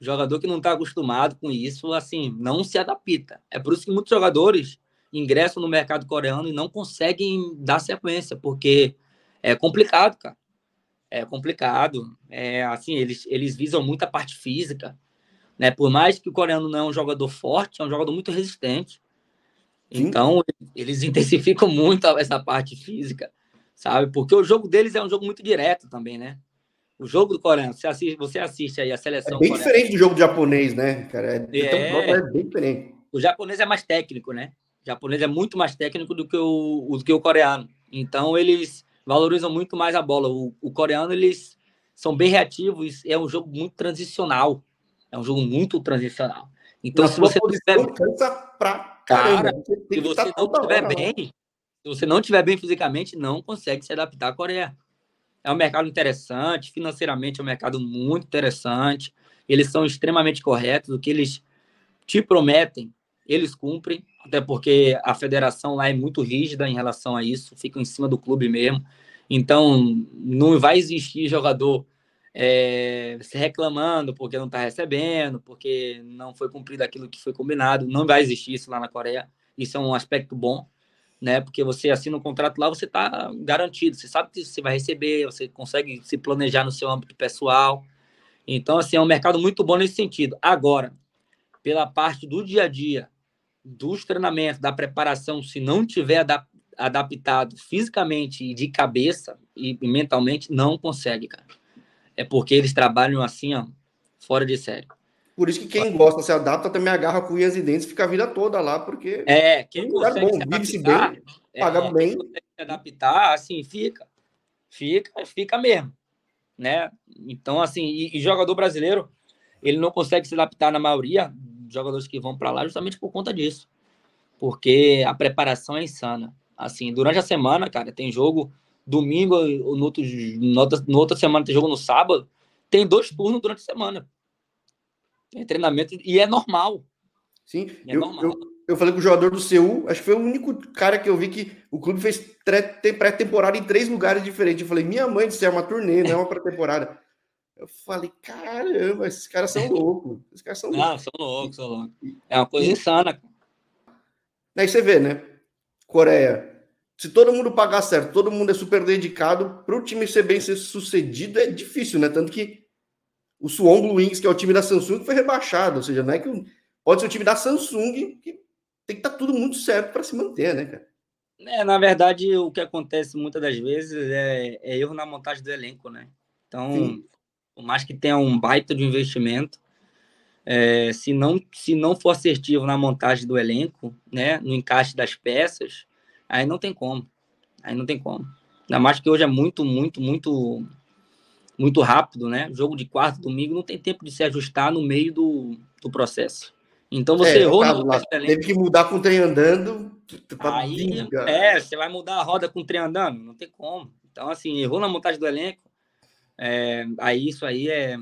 jogador que não está acostumado com isso, assim, não se adapta. É por isso que muitos jogadores ingressam no mercado coreano e não conseguem dar sequência, porque é complicado, cara é complicado. É, assim, eles, eles visam muito a parte física. Né? Por mais que o coreano não é um jogador forte, é um jogador muito resistente. Sim. Então, eles intensificam muito essa parte física, sabe? Porque o jogo deles é um jogo muito direto também, né? O jogo do coreano, você assiste, você assiste aí a seleção. É bem coreana. diferente do jogo do japonês, né, cara? É, é... Então, é bem diferente. O japonês é mais técnico, né? O japonês é muito mais técnico do que o, do que o coreano. Então, eles valorizam muito mais a bola. O, o coreano, eles são bem reativos, é um jogo muito transicional. É um jogo muito transicional. Então, Na se você não estiver pra cara, né? se você tá não estiver bem, se você não estiver bem fisicamente, não consegue se adaptar à Coreia. É um mercado interessante, financeiramente é um mercado muito interessante. Eles são extremamente corretos, o que eles te prometem, eles cumprem até porque a federação lá é muito rígida em relação a isso, fica em cima do clube mesmo. Então, não vai existir jogador é, se reclamando porque não está recebendo, porque não foi cumprido aquilo que foi combinado. Não vai existir isso lá na Coreia. Isso é um aspecto bom, né? Porque você assina um contrato lá, você está garantido. Você sabe que você vai receber, você consegue se planejar no seu âmbito pessoal. Então, assim, é um mercado muito bom nesse sentido. Agora, pela parte do dia a dia, dos treinamentos, da preparação, se não tiver adap adaptado fisicamente e de cabeça e mentalmente, não consegue, cara. É porque eles trabalham assim, ó, fora de série. Por isso que quem gosta, se adapta, também agarra com unhas e dentes, fica a vida toda lá, porque... É, quem é consegue bom, se adaptar, bem, é, paga bem. se adaptar, assim, fica. Fica, fica mesmo, né? Então, assim, e, e jogador brasileiro, ele não consegue se adaptar na maioria jogadores que vão para lá justamente por conta disso. Porque a preparação é insana. Assim, durante a semana, cara, tem jogo domingo, no outro, no outra semana tem jogo no sábado. Tem dois turnos durante a semana. Tem treinamento e é normal. Sim, é eu, normal. Eu, eu, falei com o jogador do cu acho que foi o único cara que eu vi que o clube fez pré-temporada em três lugares diferentes. Eu falei, minha mãe, isso é uma turnê, não é uma pré-temporada. Eu falei, caramba, esses caras são loucos. Esses caras são loucos. Não, são loucos, são loucos. É uma coisa insana. Aí você vê, né? Coreia. Se todo mundo pagar certo, todo mundo é super dedicado, para o time ser bem ser sucedido é difícil, né? Tanto que o Suwon Blue Wings, que é o time da Samsung, foi rebaixado. Ou seja, não é que pode ser o time da Samsung que tem que estar tá tudo muito certo para se manter, né, cara? É, na verdade, o que acontece muitas das vezes é, é erro na montagem do elenco, né? Então, Sim. Por mais que tenha um baita de investimento, é, se, não, se não for assertivo na montagem do elenco, né, no encaixe das peças, aí não tem como. Aí não tem como. Ainda mais que hoje é muito, muito, muito, muito rápido, né? Jogo de quarto, domingo, não tem tempo de se ajustar no meio do, do processo. Então você é, errou tá, no Teve que mudar com o trem andando. Aí, é, você vai mudar a roda com o trem andando? Não tem como. Então, assim, errou na montagem do elenco, é, aí isso aí é,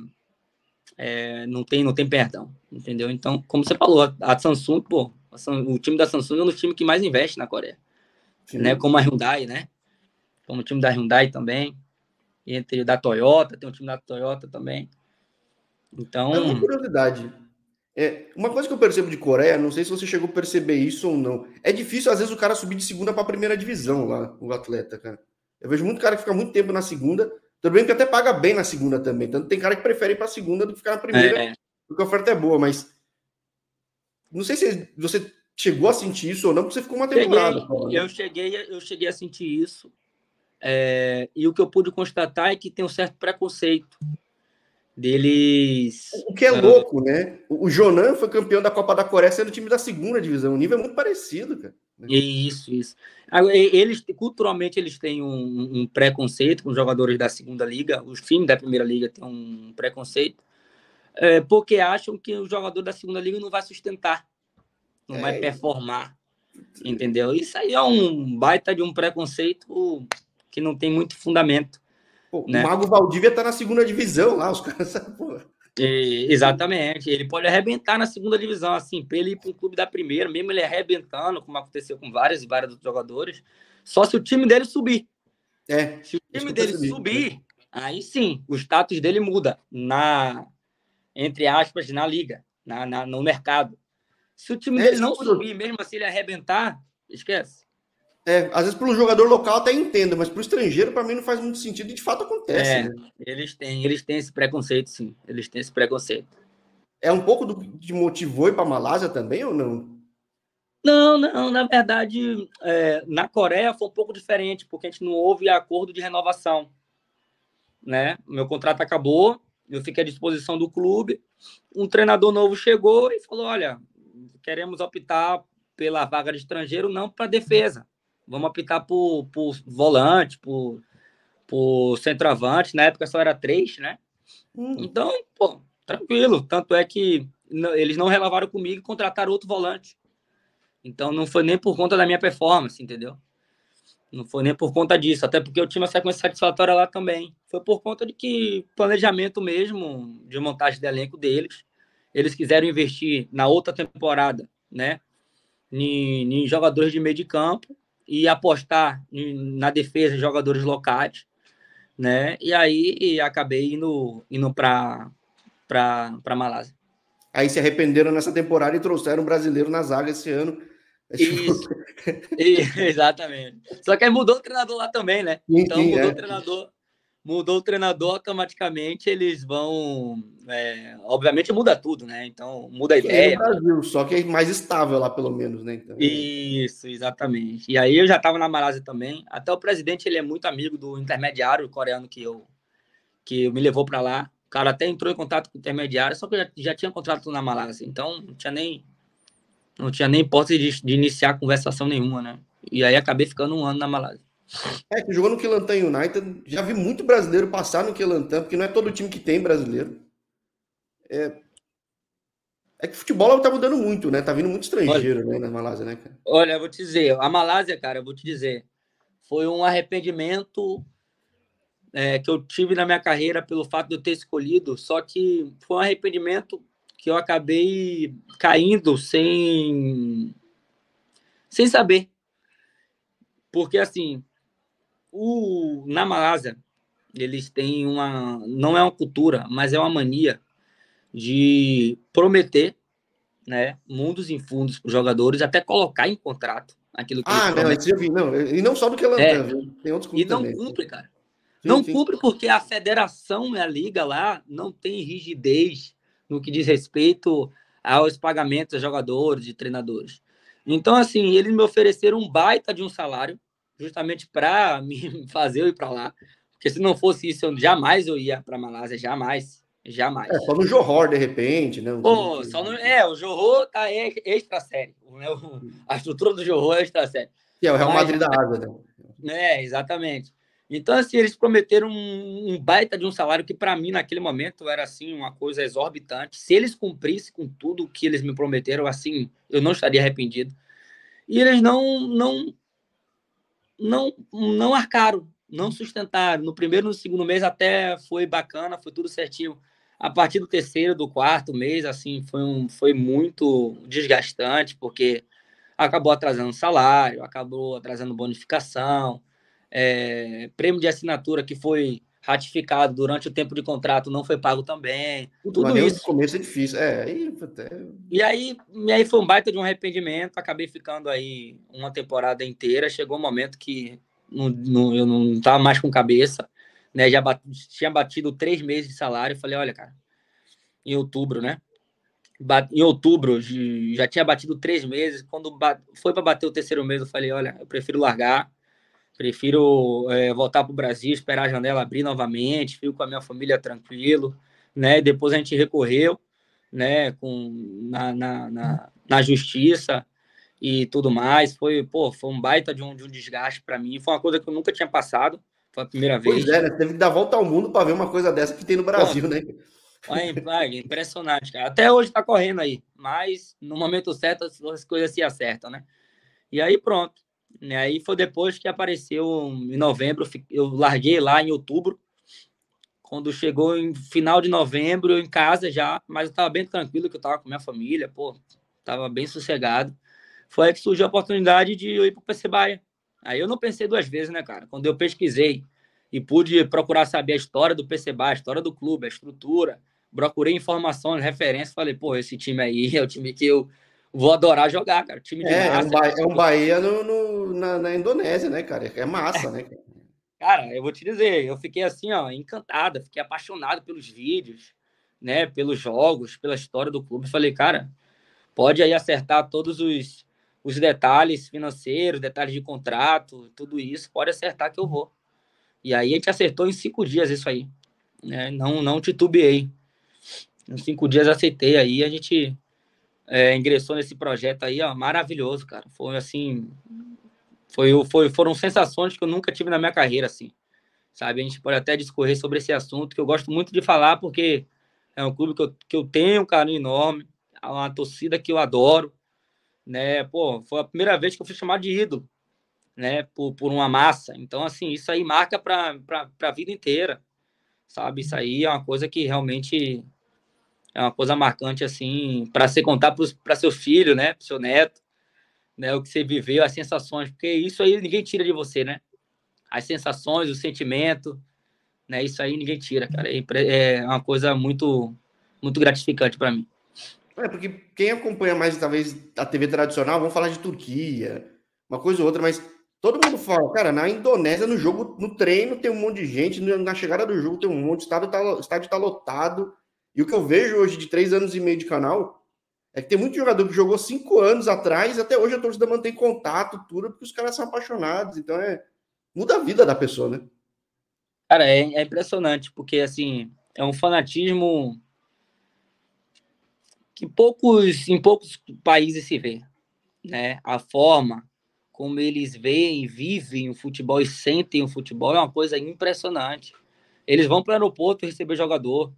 é, não tem não tem perdão, entendeu? Então, como você falou, a, a Samsung, pô, a, o time da Samsung é um dos times que mais investe na Coreia, Sim. né? Como a Hyundai, né? Como o time da Hyundai também, entre o da Toyota, tem um time da Toyota também. Então, é uma curiosidade. É, uma coisa que eu percebo de Coreia, não sei se você chegou a perceber isso ou não. É difícil, às vezes, o cara subir de segunda para a primeira divisão lá, o atleta, cara. Eu vejo muito cara que fica muito tempo na segunda tudo bem que até paga bem na segunda também. Tanto tem cara que prefere ir para a segunda do que ficar na primeira, é. porque a oferta é boa, mas. Não sei se você chegou a sentir isso ou não, porque você ficou uma temporada. Né? eu, cheguei, eu cheguei a sentir isso. É, e o que eu pude constatar é que tem um certo preconceito deles. O que é ah, louco, né? O Jonan foi campeão da Copa da Coreia sendo time da segunda divisão. O nível é muito parecido, cara. Né? Isso, isso. Ah, eles, culturalmente, eles têm um, um, preconceito com os jogadores da segunda liga, os times da primeira liga têm um preconceito, é, porque acham que o jogador da segunda liga não vai sustentar, não é. vai performar, entendeu? Isso aí é um baita de um preconceito que não tem muito fundamento. Pô, né? O Mago Valdívia tá na segunda divisão lá, os caras... Pô. E, exatamente. Ele pode arrebentar na segunda divisão, assim, para ele ir para um clube da primeira, mesmo ele arrebentando, como aconteceu com vários e vários outros jogadores, só se o time dele subir. É. Se o time dele subir, subir é. aí sim, o status dele muda na, entre aspas, na liga, na, na no mercado. Se o time é, dele não subir, mesmo assim ele arrebentar, esquece. É, às vezes para um jogador local até entendo, mas para o estrangeiro para mim não faz muito sentido e de fato acontece. É, né? eles têm, eles têm esse preconceito, sim. Eles têm esse preconceito. É um pouco do que te motivou ir para a Malásia também ou não? Não, não. Na verdade, é, na Coreia foi um pouco diferente porque a gente não houve acordo de renovação, né? Meu contrato acabou, eu fiquei à disposição do clube. Um treinador novo chegou e falou: olha, queremos optar pela vaga de estrangeiro, não para defesa Vamos apitar por, por volante, por, por centroavante. Na época só era três, né? Uhum. Então, pô, tranquilo. Tanto é que eles não relavaram comigo e contrataram outro volante. Então não foi nem por conta da minha performance, entendeu? Não foi nem por conta disso, até porque eu tinha uma sequência satisfatória lá também. Foi por conta de que planejamento mesmo de montagem de elenco deles, eles quiseram investir na outra temporada, né? Em, em jogadores de meio de campo e apostar na defesa de jogadores locais, né? E aí e acabei indo, indo para Malásia. Aí se arrependeram nessa temporada e trouxeram um brasileiro na zaga esse ano. É tipo Isso. exatamente. Só que aí mudou o treinador lá também, né? Então mudou é. o treinador mudou o treinador automaticamente, eles vão. É, obviamente muda tudo, né? Então muda a é ideia. É Brasil, só que é mais estável lá, pelo menos, né? Então, é. Isso, exatamente. E aí eu já estava na Malásia também. Até o presidente ele é muito amigo do intermediário coreano que eu que me levou para lá. O cara até entrou em contato com o intermediário, só que eu já, já tinha contrato na Malásia, então não tinha nem não tinha nem posse de, de iniciar conversação nenhuma, né? E aí acabei ficando um ano na Malásia. É, que jogou no Quilantan United, já vi muito brasileiro passar no Quilantan, porque não é todo time que tem brasileiro. É, é que futebol tá mudando muito, né? Tá vindo muito estrangeiro olha, né, na Malásia, né, cara? Olha, eu vou te dizer, a Malásia, cara, eu vou te dizer, foi um arrependimento é, que eu tive na minha carreira pelo fato de eu ter escolhido, só que foi um arrependimento que eu acabei caindo sem, sem saber. Porque, assim, o, na Malásia, eles têm uma. Não é uma cultura, mas é uma mania de prometer né, mundos fundos para os jogadores, até colocar em contrato aquilo que Ah, não, isso eu vi, não. E não só do que ela é, tem outros E não também. cumpre, cara. Sim, não sim. cumpre porque a federação e a liga lá não tem rigidez no que diz respeito aos pagamentos de jogadores, de treinadores. Então, assim, eles me ofereceram um baita de um salário justamente para me fazer eu ir para lá. Porque se não fosse isso, eu jamais eu ia para Malásia, jamais. Jamais. É, só no Johor, de repente, né? Pô, só no... É, o Johor tá é extra série. Né? A estrutura do Johor é extra série. E é o Real Mas, Madrid da água, né? É, exatamente. Então, assim, eles prometeram um, um baita de um salário que, para mim, naquele momento, era, assim, uma coisa exorbitante. Se eles cumprissem com tudo o que eles me prometeram, assim, eu não estaria arrependido. E eles não, não não, não arcaram, não uhum. sustentaram. No primeiro e no segundo mês até foi bacana, foi tudo certinho. A partir do terceiro, do quarto mês, assim, foi, um, foi muito desgastante, porque acabou atrasando salário, acabou atrasando bonificação, é, prêmio de assinatura que foi ratificado durante o tempo de contrato não foi pago também. Tudo isso. isso. começo é difícil. É, e, até... e aí, e aí foi um baita de um arrependimento. Acabei ficando aí uma temporada inteira. Chegou um momento que não, não, eu não estava mais com cabeça. Né? Já bat, tinha batido três meses de salário. Falei, olha, cara, em outubro, né? Em outubro já tinha batido três meses. Quando foi para bater o terceiro mês, eu falei: Olha, eu prefiro largar Prefiro é, voltar para o Brasil, esperar a janela abrir novamente, fico com a minha família tranquilo, né? Depois a gente recorreu, né? Com na, na, na, na justiça e tudo mais. Foi, pô, foi um baita de um, de um desgaste para mim. Foi uma coisa que eu nunca tinha passado. Foi a primeira vez. Pois é, né? Teve que dar volta ao mundo para ver uma coisa dessa que tem no Brasil, pô, né? Vai, vai, ah, impressionante, cara. Até hoje tá correndo aí, mas no momento certo as coisas se acertam, né? E aí pronto. E né? aí foi depois que apareceu em novembro, eu larguei lá em outubro. Quando chegou em final de novembro, eu em casa já, mas eu estava bem tranquilo, que eu estava com minha família, pô, estava bem sossegado. Foi aí que surgiu a oportunidade de eu ir para o PC Bahia. Aí eu não pensei duas vezes, né, cara? Quando eu pesquisei e pude procurar saber a história do PC Bahia, a história do clube, a estrutura, procurei informações, referências, falei, pô, esse time aí é o time que eu vou adorar jogar, cara. Time de é, massa, é, um é, um Bahia no, no na, na, Indonésia, né, cara? É massa, né? Cara? cara, eu vou te dizer, eu fiquei assim, ó, encantada, fiquei apaixonado pelos vídeos, né, pelos jogos, pela história do clube. Falei, cara, pode aí acertar todos os, os detalhes financeiros, detalhes de contrato, tudo isso, pode acertar que eu vou. E aí a gente acertou em cinco dias isso aí. Né? Não, não titubeei. Em cinco dias aceitei aí, a gente é, ingressou nesse projeto aí, ó, maravilhoso, cara. Foi assim, foi, foi, foram sensações que eu nunca tive na minha carreira, assim. Sabe, a gente pode até discorrer sobre esse assunto, que eu gosto muito de falar, porque é um clube que eu, que eu tenho um carinho enorme, é uma torcida que eu adoro, né? Pô, foi a primeira vez que eu fui chamado de ídolo, né? Por, por uma massa. Então, assim, isso aí marca para a vida inteira, sabe? Isso aí é uma coisa que realmente é uma coisa marcante assim para você contar para seu filho, né, pro seu neto, né, o que você viveu, as sensações, porque isso aí ninguém tira de você, né? As sensações, o sentimento, né? Isso aí ninguém tira, cara. É, é uma coisa muito muito gratificante para mim. É porque quem acompanha mais talvez a TV tradicional, vamos falar de Turquia, uma coisa ou outra, mas Todo mundo fala, cara, na Indonésia, no jogo, no treino, tem um monte de gente, na chegada do jogo tem um monte, o estádio tá, estádio está lotado. E o que eu vejo hoje de três anos e meio de canal é que tem muito jogador que jogou cinco anos atrás, até hoje a torcida mantém contato, tudo, porque os caras são apaixonados. Então é. Muda a vida da pessoa, né? Cara, é, é impressionante, porque assim, é um fanatismo que poucos, em poucos países se vê. Né? A forma como eles veem, vivem o futebol e sentem o futebol é uma coisa impressionante. Eles vão para o aeroporto receber jogador,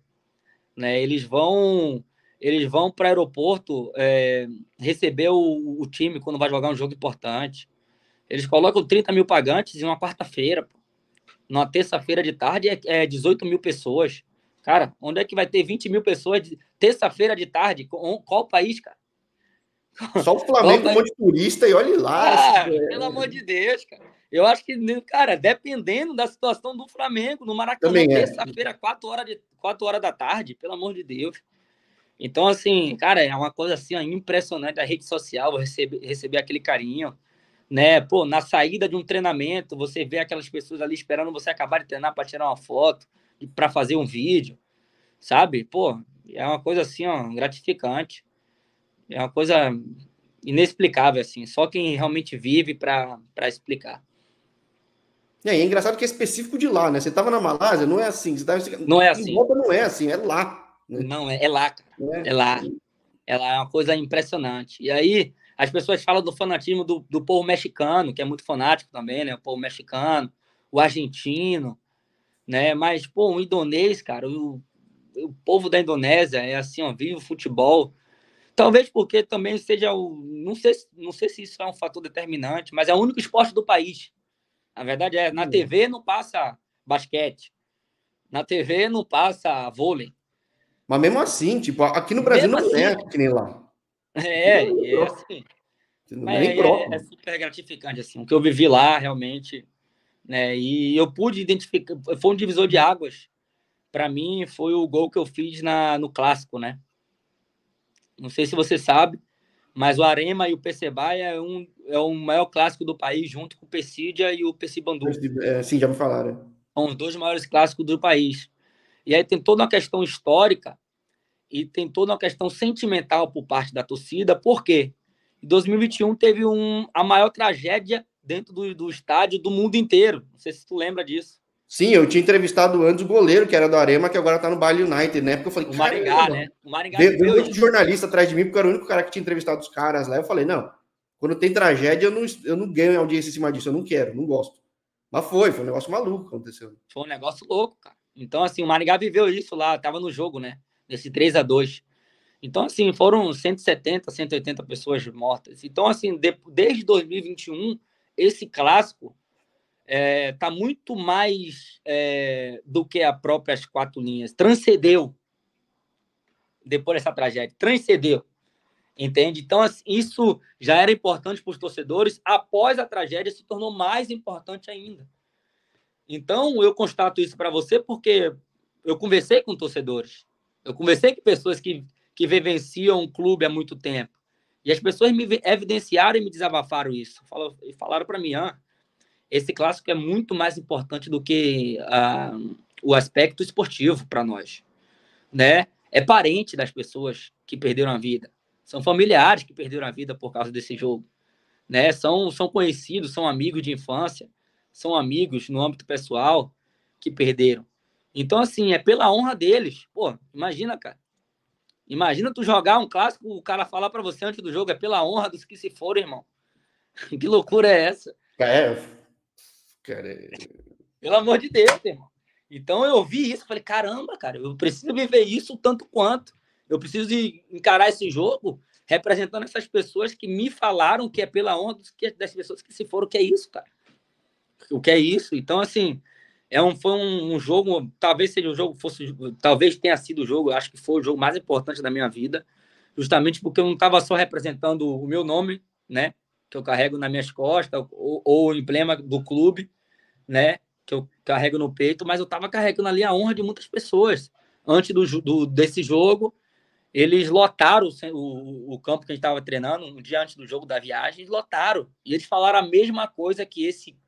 né? Eles vão eles vão para o aeroporto é, receber o, o, time quando vai jogar um jogo importante. Eles colocam 30 mil pagantes em uma quarta-feira. Numa terça-feira de tarde é, é 18 mil pessoas. Cara, onde é que vai ter 20 mil pessoas terça-feira de tarde? Qual, qual país, cara? Só o Flamengo, um monte de turista e olhe lá. Ah, é. pelo amor de Deus, cara. Eu acho que, né, cara, dependendo da situação do Flamengo, no Maracanã, é. terça-feira, 4 horas, de, 4 horas da tarde, pelo amor de Deus. Então, assim, cara, é uma coisa assim ó, impressionante a rede social, receber, receber aquele carinho, né? Pô, na saída de um treinamento, você vê aquelas pessoas ali esperando você acabar de treinar para tirar uma foto, para fazer um vídeo, sabe? Pô, é uma coisa assim, ó, gratificante. É uma coisa inexplicável, assim. Só quem realmente vive para explicar. E aí, é engraçado que é específico de lá, né? Você estava na Malásia, não é assim. Você tava... Tá não é assim. não é assim, é lá. Né? Não, é, é lá, cara. É. é. lá. É lá, é uma coisa impressionante. E aí, as pessoas falam do fanatismo do, do povo mexicano, que é muito fanático também, né? O povo mexicano, o argentino, né? Mas, pô, o indonês, cara, o, o povo da Indonésia é assim, ó, vive o futebol. Talvez porque também seja o. Não sei, não sei se isso é um fator determinante, mas é o único esporte do país a verdade é, na TV não passa basquete. Na TV não passa vôlei. Mas mesmo assim, tipo, aqui no Brasil mesmo não assim, é que nem lá. É, é, assim. é assim. Mas é, é, super gratificante, assim. O que eu vivi lá, realmente, né? E eu pude identificar... Foi um divisor de águas. Para mim, foi o gol que eu fiz na, no Clássico, né? Não sei se você sabe, mas o Arema e o PCB é um é o maior clássico do país, junto com o Persídia e o Persibandu. É, sim, já me falaram. São os dois maiores clássicos do país. E aí tem toda uma questão histórica e tem toda uma questão sentimental por parte da torcida, porque em 2021 teve um, a maior tragédia dentro do, do estádio do mundo inteiro. Não sei se tu lembra disso. Sim, eu tinha entrevistado antes o goleiro, que era do Arema, que agora tá no Bali United, né? Porque eu falei, o Maringá, né? O Maringá. Veio um monte de jornalista atrás de mim, porque eu era o único cara que tinha entrevistado os caras lá. Eu falei, não, quando tem tragédia, eu não, eu não ganho audiência em cima disso, eu não quero, não gosto. Mas foi, foi um negócio maluco que aconteceu. Foi um negócio louco, cara. Então, assim, o Maringá viveu isso lá, tava no jogo, né? Nesse 3 a 2 Então, assim, foram 170, 180 pessoas mortas. Então, assim, de, desde 2021, esse clássico é, tá muito mais é, do que a próprias quatro linhas. Transcendeu depois dessa tragédia. Transcendeu. Entende? Então, assim, isso já era importante para os torcedores, após a tragédia se tornou mais importante ainda. Então, eu constato isso para você porque eu conversei com torcedores, eu conversei com pessoas que, que vivenciam o clube há muito tempo. E as pessoas me evidenciaram e me desabafaram isso. Falaram, e falaram para mim: ah, esse clássico é muito mais importante do que ah, o aspecto esportivo para nós. né? É parente das pessoas que perderam a vida são familiares que perderam a vida por causa desse jogo, né? São, são conhecidos, são amigos de infância, são amigos no âmbito pessoal que perderam. Então, assim, é pela honra deles. Pô, imagina, cara. Imagina tu jogar um clássico, o cara falar para você antes do jogo, é pela honra dos que se foram, irmão. que loucura é essa? É, cara. É. Pelo amor de Deus, irmão. Então eu vi isso, falei, caramba, cara, eu preciso viver isso tanto quanto. Eu preciso encarar esse jogo representando essas pessoas que me falaram que é pela honra das pessoas que se foram, que é isso, cara. O que é isso? Então, assim, é um, foi um, um jogo, talvez seja o um jogo, fosse, talvez tenha sido o jogo, acho que foi o jogo mais importante da minha vida, justamente porque eu não estava só representando o meu nome, né, que eu carrego nas minhas costas, ou, ou o emblema do clube, né, que eu carrego no peito, mas eu estava carregando ali a honra de muitas pessoas antes do, do desse jogo eles lotaram o, o, campo que a gente estava treinando um dia antes do jogo da viagem, lotaram. E eles falaram a mesma coisa que esse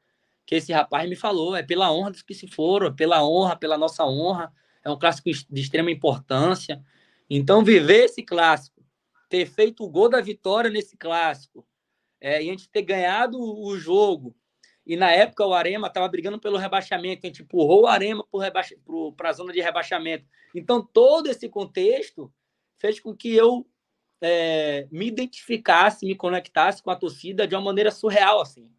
que esse rapaz me falou. É pela honra dos que se foram, é pela honra, pela nossa honra. É um clássico de extrema importância. Então, viver esse clássico, ter feito o gol da vitória nesse clássico, é, e a gente ter ganhado o jogo. E na época o Arema estava brigando pelo rebaixamento, a gente empurrou o Arema para a zona de rebaixamento. Então, todo esse contexto fez com que eu é, me identificasse, me conectasse com a torcida de uma maneira surreal, assim.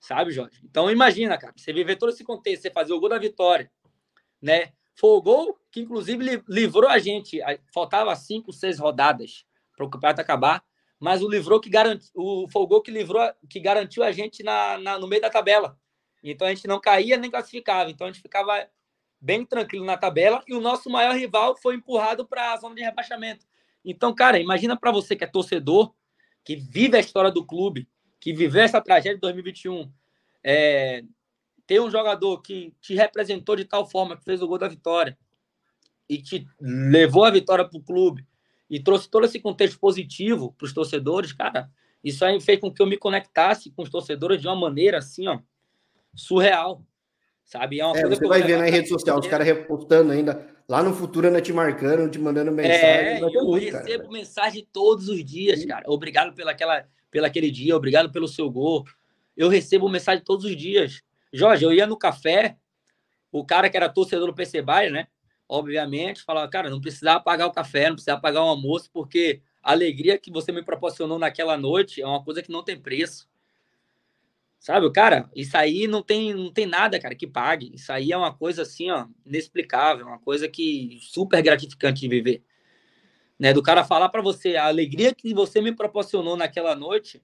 Sabe, Jorge? Então, imagina, cara, você viver todo esse contexto, você fazer o gol da vitória, né? Foi o gol que, inclusive, livrou a gente. Faltava cinco, seis rodadas para o campeonato acabar, mas o livrou que garantiu, o gol que livrou, que garantiu a gente na, na, no meio da tabela. Então a gente não caía nem classificava. Então a gente ficava bem tranquilo na tabela e o nosso maior rival foi empurrado para a zona de rebaixamento. Então, cara, imagina para você que é torcedor, que vive a história do clube, que viveu essa tragédia de 2021, é, ter um jogador que te representou de tal forma que fez o gol da vitória e te levou a vitória para o clube e trouxe todo esse contexto positivo para os torcedores, cara, isso aí fez com que eu me conectasse com os torcedores de uma maneira assim, ó, surreal sabe? É, uma é, coisa você vai ver na rede social os caras reportando ainda, lá no futuro ainda né, te marcando, te mandando é, mensagem. É, eu muito, recebo cara. mensagem todos os dias, Sim. cara. Obrigado aquela pelo aquele dia, obrigado pelo seu gol. Eu recebo mensagem todos os dias. Jorge, eu ia no café, o cara que era torcedor do PC Bayern, né? Obviamente, falava, cara, não precisava pagar o café, não precisava pagar o almoço, porque a alegria que você me proporcionou naquela noite é uma coisa que não tem preço. Sabe, cara, isso aí não tem, não tem nada, cara, que pague. Isso aí é uma coisa assim, ó, inexplicável, uma coisa que super gratificante de viver. Né, do cara falar para você a alegria que você me proporcionou naquela noite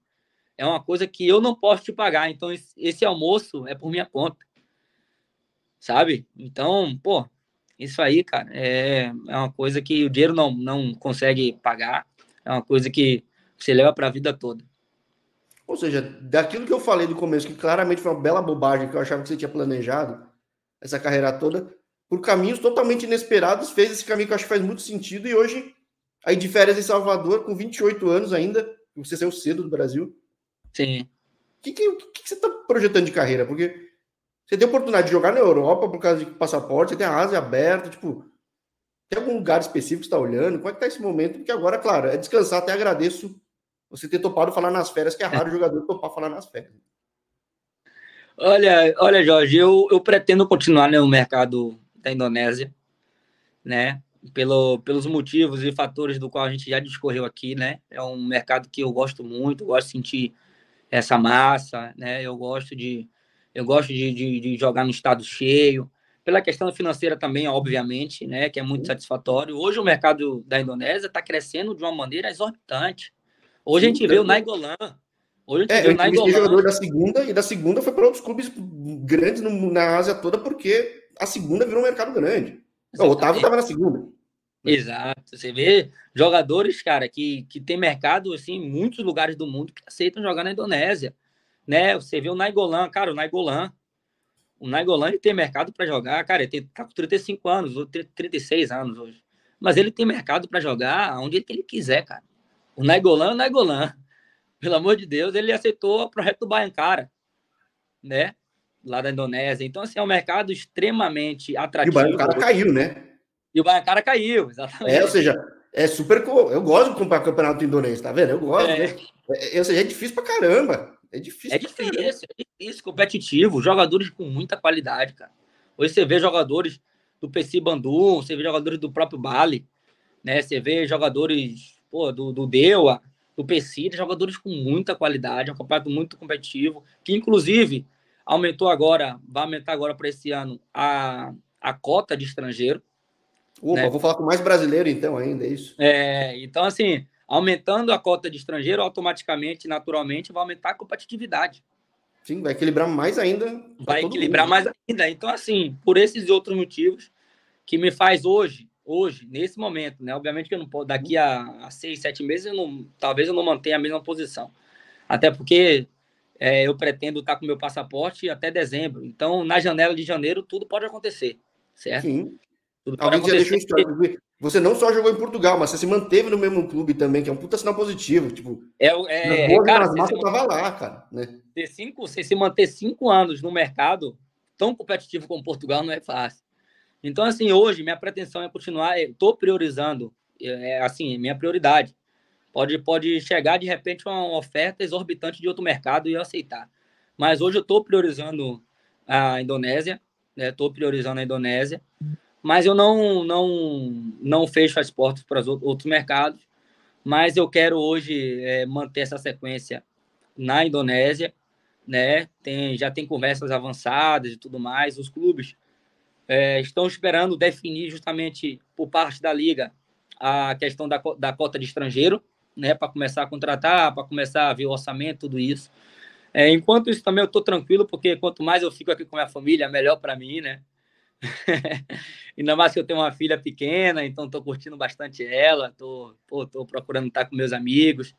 é uma coisa que eu não posso te pagar. Então esse almoço é por minha conta, sabe? Então, pô, isso aí, cara, é, é uma coisa que o dinheiro não, não consegue pagar. É uma coisa que você leva para a vida toda. Ou seja, daquilo que eu falei no começo, que claramente foi uma bela bobagem que eu achava que você tinha planejado, essa carreira toda, por caminhos totalmente inesperados, fez esse caminho que eu acho que faz muito sentido e hoje, aí de férias em Salvador, com 28 anos ainda, você saiu cedo do Brasil. Sim. O que, que, que, que você está projetando de carreira? Porque você tem oportunidade de jogar na Europa por causa de passaporte, você tem a Ásia aberta, tipo, tem algum lugar específico que está olhando? Como é que está esse momento? Porque agora, claro, é descansar, até agradeço você ter topado falar nas férias, que é raro o jogador topar falar nas férias. Olha, olha, Jorge, eu, eu pretendo continuar né, no mercado da Indonésia, né? Pelo, pelos motivos e fatores do qual a gente já discorreu aqui, né? É um mercado que eu gosto muito, gosto de sentir essa massa, né? Eu gosto de, eu gosto de, de, de jogar no estado cheio, pela questão financeira também, obviamente, né? Que é muito satisfatório. Hoje o mercado da Indonésia está crescendo de uma maneira exorbitante. Hoje a gente então, vê o né? Naigolan. Hoje a gente é, vê o Naigolan. jogador da segunda e da segunda foi para outros clubes grandes na Ásia toda porque a segunda virou um mercado grande. o Otávio estava na segunda. Né? Exato. Você vê jogadores, cara, que, que tem mercado assim, em muitos lugares do mundo que aceitam jogar na Indonésia. Né? Você vê o Naigolan, cara, o Naigolan. O Naigolan tem mercado para jogar, cara, ele tem, tá com 35 anos, ou 36 anos hoje. Mas ele tem mercado para jogar onde ele quiser, cara. O Nainggolan, é o Nainggolan, pelo amor de Deus, ele aceitou o projeto do Baiancara, né? Lá da Indonésia. Então, assim, é um mercado extremamente atrativo. E o Baiancara caiu, né? E o Baiancara caiu, exatamente. É, ou seja, é super. Eu gosto de comprar campeonato indonésio, tá vendo? Eu gosto. É. Né? É, é, ou seja, é difícil pra caramba. É difícil. É difícil, é difícil, competitivo. Jogadores com muita qualidade, cara. Hoje você vê jogadores do PC Bandung, você vê jogadores do próprio Bali, né? Você vê jogadores pô, do, do Deua, do Pessida, é jogadores com muita qualidade, é um campeonato muito competitivo, que inclusive aumentou agora, vai aumentar agora para esse ano a, a cota de estrangeiro. Opa, né? vou falar com mais brasileiro então ainda, é isso? É, então assim, aumentando a cota de estrangeiro, automaticamente, naturalmente, vai aumentar a competitividade. Sim, vai equilibrar mais ainda. Vai equilibrar mundo. mais ainda. Então assim, por esses e outros motivos que me faz hoje hoje, nesse momento, né? Obviamente que eu não posso, daqui uhum. a, a seis, sete meses, eu não, talvez eu não mantenha a mesma posição. Até porque é, eu pretendo estar com meu passaporte até dezembro. Então, na janela de janeiro, tudo pode acontecer, certo? Sim. Tudo já deixou Você não só jogou em Portugal, mas você se manteve no mesmo clube também, que é um puta sinal positivo. Tipo, é, é, cara, nas massas, tava lá, cara. Né? Ter cinco, você se manter cinco anos no mercado tão competitivo como Portugal não é fácil. Então, assim, hoje minha pretensão é continuar, estou eh, priorizando, é, assim, minha prioridade. Pode, pode chegar de repente uma oferta exorbitante de outro mercado e eu aceitar. Mas hoje eu estou priorizando a Indonésia, estou né? priorizando a Indonésia, mas eu não, não, não fecho as portas para outros mercados. Mas eu quero hoje é, manter essa sequência na Indonésia, né? Tem, já tem conversas avançadas e tudo mais. Os clubes é, estão esperando definir justamente por parte da liga a questão da, da cota de estrangeiro, né, para começar a contratar, para começar a ver o orçamento, tudo isso. É, enquanto isso também eu estou tranquilo, porque quanto mais eu fico aqui com minha família, melhor para mim, né? Ainda mais que eu tenho uma filha pequena, então estou curtindo bastante ela, estou procurando estar com meus amigos,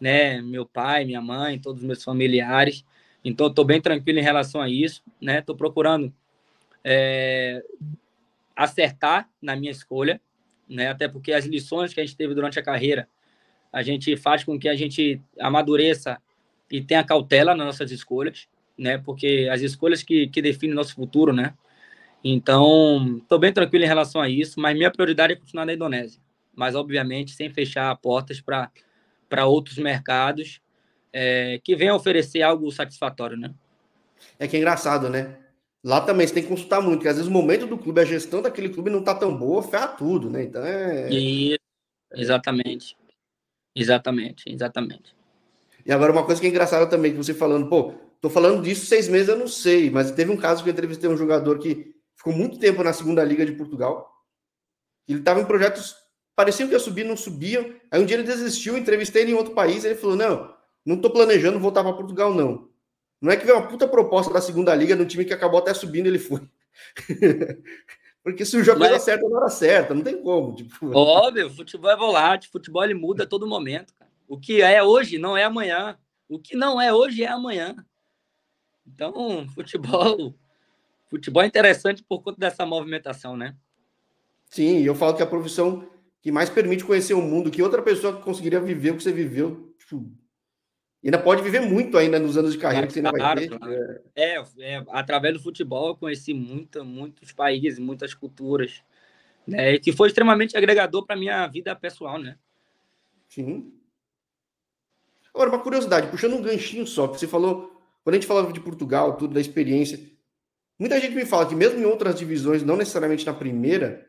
né? Meu pai, minha mãe, todos os meus familiares. Então estou bem tranquilo em relação a isso, né? Estou procurando é, acertar na minha escolha, né? Até porque as lições que a gente teve durante a carreira, a gente faz com que a gente amadureça e tenha cautela nas nossas escolhas, né? Porque as escolhas que, que definem o nosso futuro, né? Então, estou bem tranquilo em relação a isso, mas minha prioridade é continuar na Indonésia. Mas, obviamente, sem fechar portas para outros mercados é, que venham oferecer algo satisfatório, né? É que é engraçado, né? Lá também você tem que consultar muito, porque às vezes o momento do clube, a gestão daquele clube não tá tão boa, ferra tudo, né? Então é. Isso, exatamente. Exatamente, exatamente. E agora uma coisa que é engraçada também, que você falando, pô, tô falando disso seis meses, eu não sei, mas teve um caso que eu entrevistei um jogador que ficou muito tempo na segunda liga de Portugal. Ele tava em projetos, pareciam que ia subir, não subiam. Aí um dia ele desistiu, entrevistei ele em outro país, ele falou: "Não, não tô planejando voltar para Portugal não. Não é que veio uma puta proposta da segunda liga no time que acabou até subindo, ele foi. Porque se o jogo Mas... era certo, não era certo, não tem como. Tipo... Óbvio, futebol é volátil, futebol ele muda a todo momento. Cara. O que é hoje não é amanhã. O que não é hoje é amanhã. Então, futebol. Futebol é interessante por conta dessa movimentação, né? Sim, eu falo que é a profissão que mais permite conhecer o mundo, que outra pessoa conseguiria viver o que você viveu, tipo, e ainda pode viver muito ainda nos anos de carreira claro, que você ainda claro, vai ter. Claro. Né? É, é, através do futebol eu conheci muita, muitos países, muitas culturas, né? que foi extremamente agregador para minha vida pessoal, né? Sim. Agora, uma curiosidade, puxando um ganchinho só, que você falou, quando a gente falava de Portugal, tudo, da experiência, muita gente me fala que mesmo em outras divisões, não necessariamente na primeira,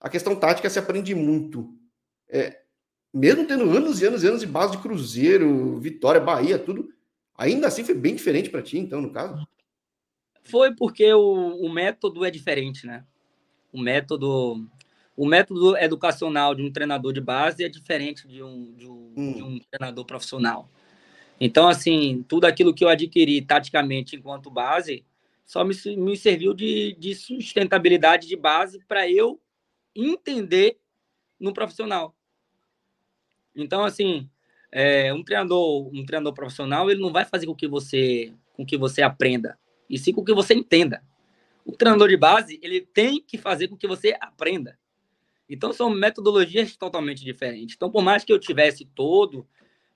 a questão tática se aprende muito. É, mesmo tendo anos e anos e anos de base de Cruzeiro, Vitória, Bahia, tudo, ainda assim foi bem diferente para ti, então, no caso? Foi porque o, o, método é diferente, né? O método, o método educacional de um treinador de base é diferente de um, de um, hum. de um treinador profissional. Então, assim, tudo aquilo que eu adquiri taticamente enquanto base só me, me serviu de, de sustentabilidade de base para eu entender no profissional. Então, assim, é, um treinador, um treinador profissional, ele não vai fazer com que você, com que você aprenda, e sim com que você entenda. O treinador de base, ele tem que fazer com que você aprenda. Então, são metodologias totalmente diferentes. Então, por mais que eu tivesse todo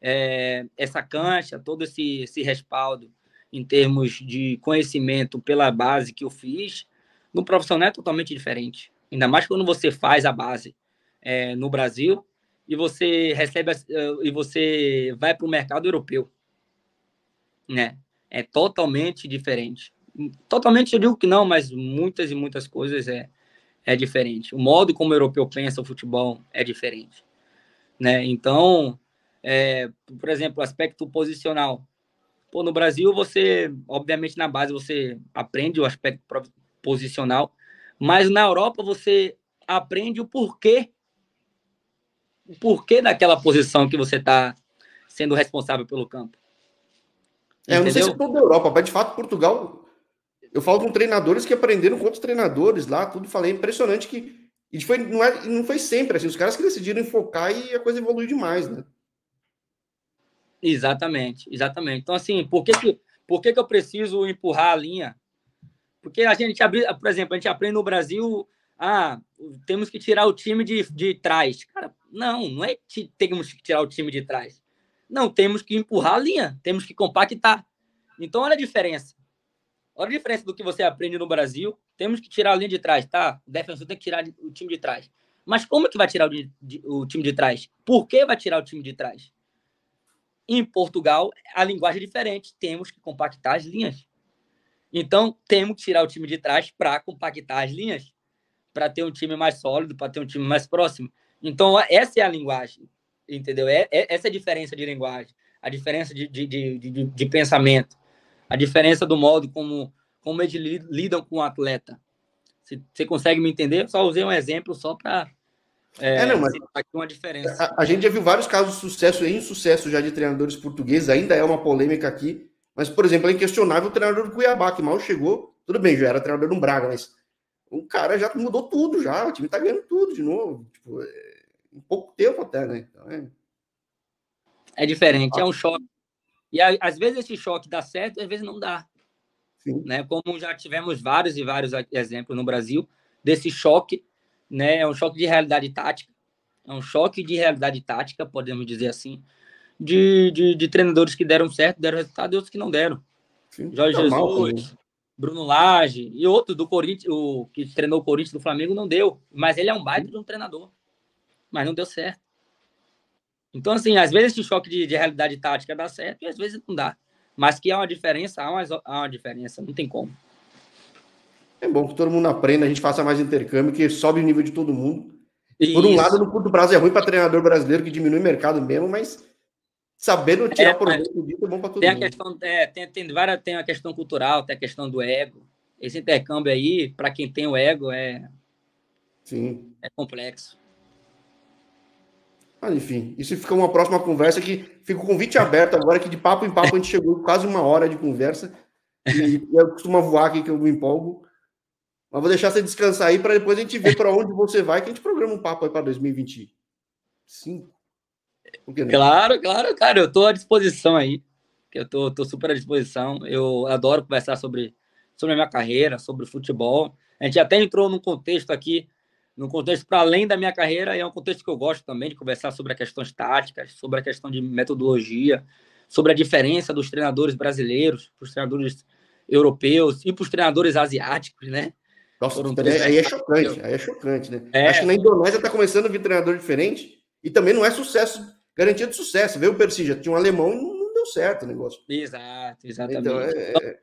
é, essa cancha, todo esse, esse respaldo em termos de conhecimento pela base que eu fiz, no profissional é totalmente diferente. Ainda mais quando você faz a base é, no Brasil e você recebe eh, e você vai para o mercado europeu, né? É totalmente diferente. Totalmente eu digo que não, mas muitas e muitas coisas é é diferente. O modo como o europeu pensa o futebol é diferente, né? Então, é, por exemplo, aspecto posicional. Pô, no Brasil você, obviamente na base você aprende o aspecto posicional, mas na Europa você aprende o porquê o porquê daquela posição que você está sendo responsável pelo campo. É, eu não sei se é toda a Europa, mas de fato Portugal, eu falo com treinadores que aprenderam com outros treinadores lá, tudo falei, é impressionante que e foi, não, é, não foi sempre assim, os caras que decidiram focar e a coisa evoluiu demais, né? Exatamente, exatamente. Então assim, por que que, por que, que eu preciso empurrar a linha? Porque a gente abre, por exemplo, a gente aprende no Brasil, ah, temos que tirar o time de, de trás. Cara, não, não é que temos que tirar o time de trás. Não, temos que empurrar a linha, temos que compactar. Então, olha a diferença. Olha a diferença do que você aprende no Brasil. Temos que tirar a linha de trás, tá? O defensor tem que tirar o time de trás. Mas como que vai tirar o, de, o time de trás? Por que vai tirar o time de trás? Em Portugal, a linguagem é diferente. Temos que compactar as linhas. Então, temos que tirar o time de trás para compactar as linhas, para ter um time mais sólido, para ter um time mais próximo. Então, essa é a linguagem, entendeu? É, é essa é a diferença de linguagem, a diferença de, de, de, de, de pensamento, a diferença do modo como, como eles lidam com o atleta. Você, você consegue me entender? Eu só usei um exemplo só para é, é, não, mas aqui uma diferença. A, a, gente já viu vários casos de sucesso e insucesso já de treinadores portugueses, ainda é uma polêmica aqui. Mas, por exemplo, é inquestionável o treinador do Cuiabá, que mal chegou. Tudo bem, já era treinador do Braga, mas o cara já mudou tudo já, o time tá ganhando tudo de novo, tipo, é, em pouco tempo até, né? Então, é... é... diferente, é ah. um choque. E às vezes esse choque dá certo, às vezes não dá. Sim. Né? Como já tivemos vários e vários exemplos no Brasil desse choque, né? É um choque de realidade tática, é um choque de realidade tática, podemos dizer assim, de, de, de treinadores que deram certo, deram resultado, e outros que não deram. Sim, Jorge Jesus, Bruno Lage e outro do Corinthians, o que treinou o Corinthians do Flamengo, não deu. Mas ele é um baita de um treinador. Mas não deu certo. Então, assim, às vezes esse choque de, de realidade tática dá certo e às vezes não dá. Mas que há uma diferença, há uma, há uma diferença, não tem como. É bom que todo mundo aprenda, a gente faça mais intercâmbio, que sobe o nível de todo mundo. Isso. Por um lado, no curto prazo é ruim para treinador brasileiro, que diminui o mercado mesmo, mas Sabendo tirar é, proveito disso é bom para todo tem mundo. A questão, é, tem, tem, várias, tem a questão cultural, tem a questão do ego. Esse intercâmbio aí, para quem tem o ego, é, Sim. é complexo. Mas, ah, enfim, isso fica uma próxima conversa que fica o convite aberto agora, que de papo em papo a gente chegou quase uma hora de conversa. E eu costumo voar aqui que eu me empolgo. Mas vou deixar você descansar aí para depois a gente ver para onde você vai, que a gente programa um papo aí para 2025. Né? Claro, claro, cara, eu tô à disposição aí. Eu tô, tô super à disposição. Eu adoro conversar sobre, sobre a minha carreira, sobre o futebol. A gente até entrou num contexto aqui, num contexto para além da minha carreira, e é um contexto que eu gosto também de conversar sobre as questões táticas, sobre a questão de metodologia, sobre a diferença dos treinadores brasileiros para os treinadores europeus e para os treinadores asiáticos, né? Nossa, aí é chocante, aí é chocante, né? É... Acho que na Indonésia tá começando a vir treinador diferente e também não é sucesso garantia de sucesso. Veio o já tinha um alemão e não deu certo o negócio. Exato, exatamente. Então é, então, é...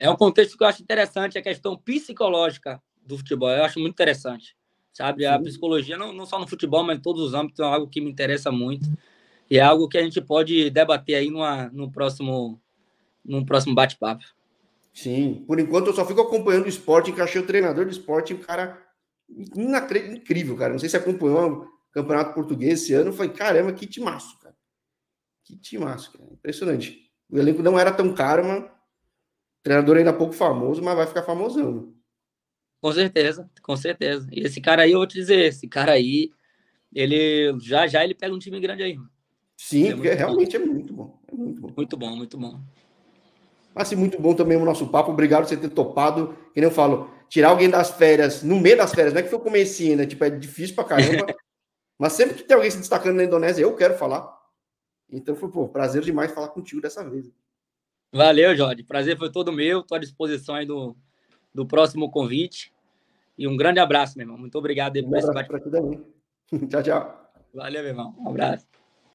é um contexto que eu acho interessante, a questão psicológica do futebol. Eu acho muito interessante, sabe? A Sim. psicologia, não, não só no futebol, mas em todos os âmbitos, é algo que me interessa muito. E é algo que a gente pode debater aí numa, no próximo, num próximo bate-papo. Sim, por enquanto eu só fico acompanhando o esporte, encaixei o treinador do esporte, o cara incrível, cara. Não sei se acompanhou Campeonato Português esse ano, foi caramba, que timaço, cara. Que timaço, cara. Impressionante. O elenco não era tão caro, mas treinador ainda é pouco famoso, mas vai ficar famosão. Né? Com certeza, com certeza. E esse cara aí, eu vou te dizer, esse cara aí, ele já já ele pega um time grande aí. Sim, é porque realmente bom. é muito bom. É muito bom. Muito bom, muito bom. Mas assim, muito bom também o nosso papo. Obrigado por você ter topado. Que nem eu falo, tirar alguém das férias, no meio das férias, não é que foi o comecinho, né? Tipo, é difícil pra caramba. Mas sempre que tem alguém se destacando na Indonésia, eu quero falar. Então foi, pô, prazer demais falar contigo dessa vez. Valeu, Jorge. Prazer foi todo meu. Estou à disposição aí do, do próximo convite. E um grande abraço, meu irmão. Muito obrigado um por esse bate-papo. tchau, tchau. Valeu, meu irmão. Um abraço.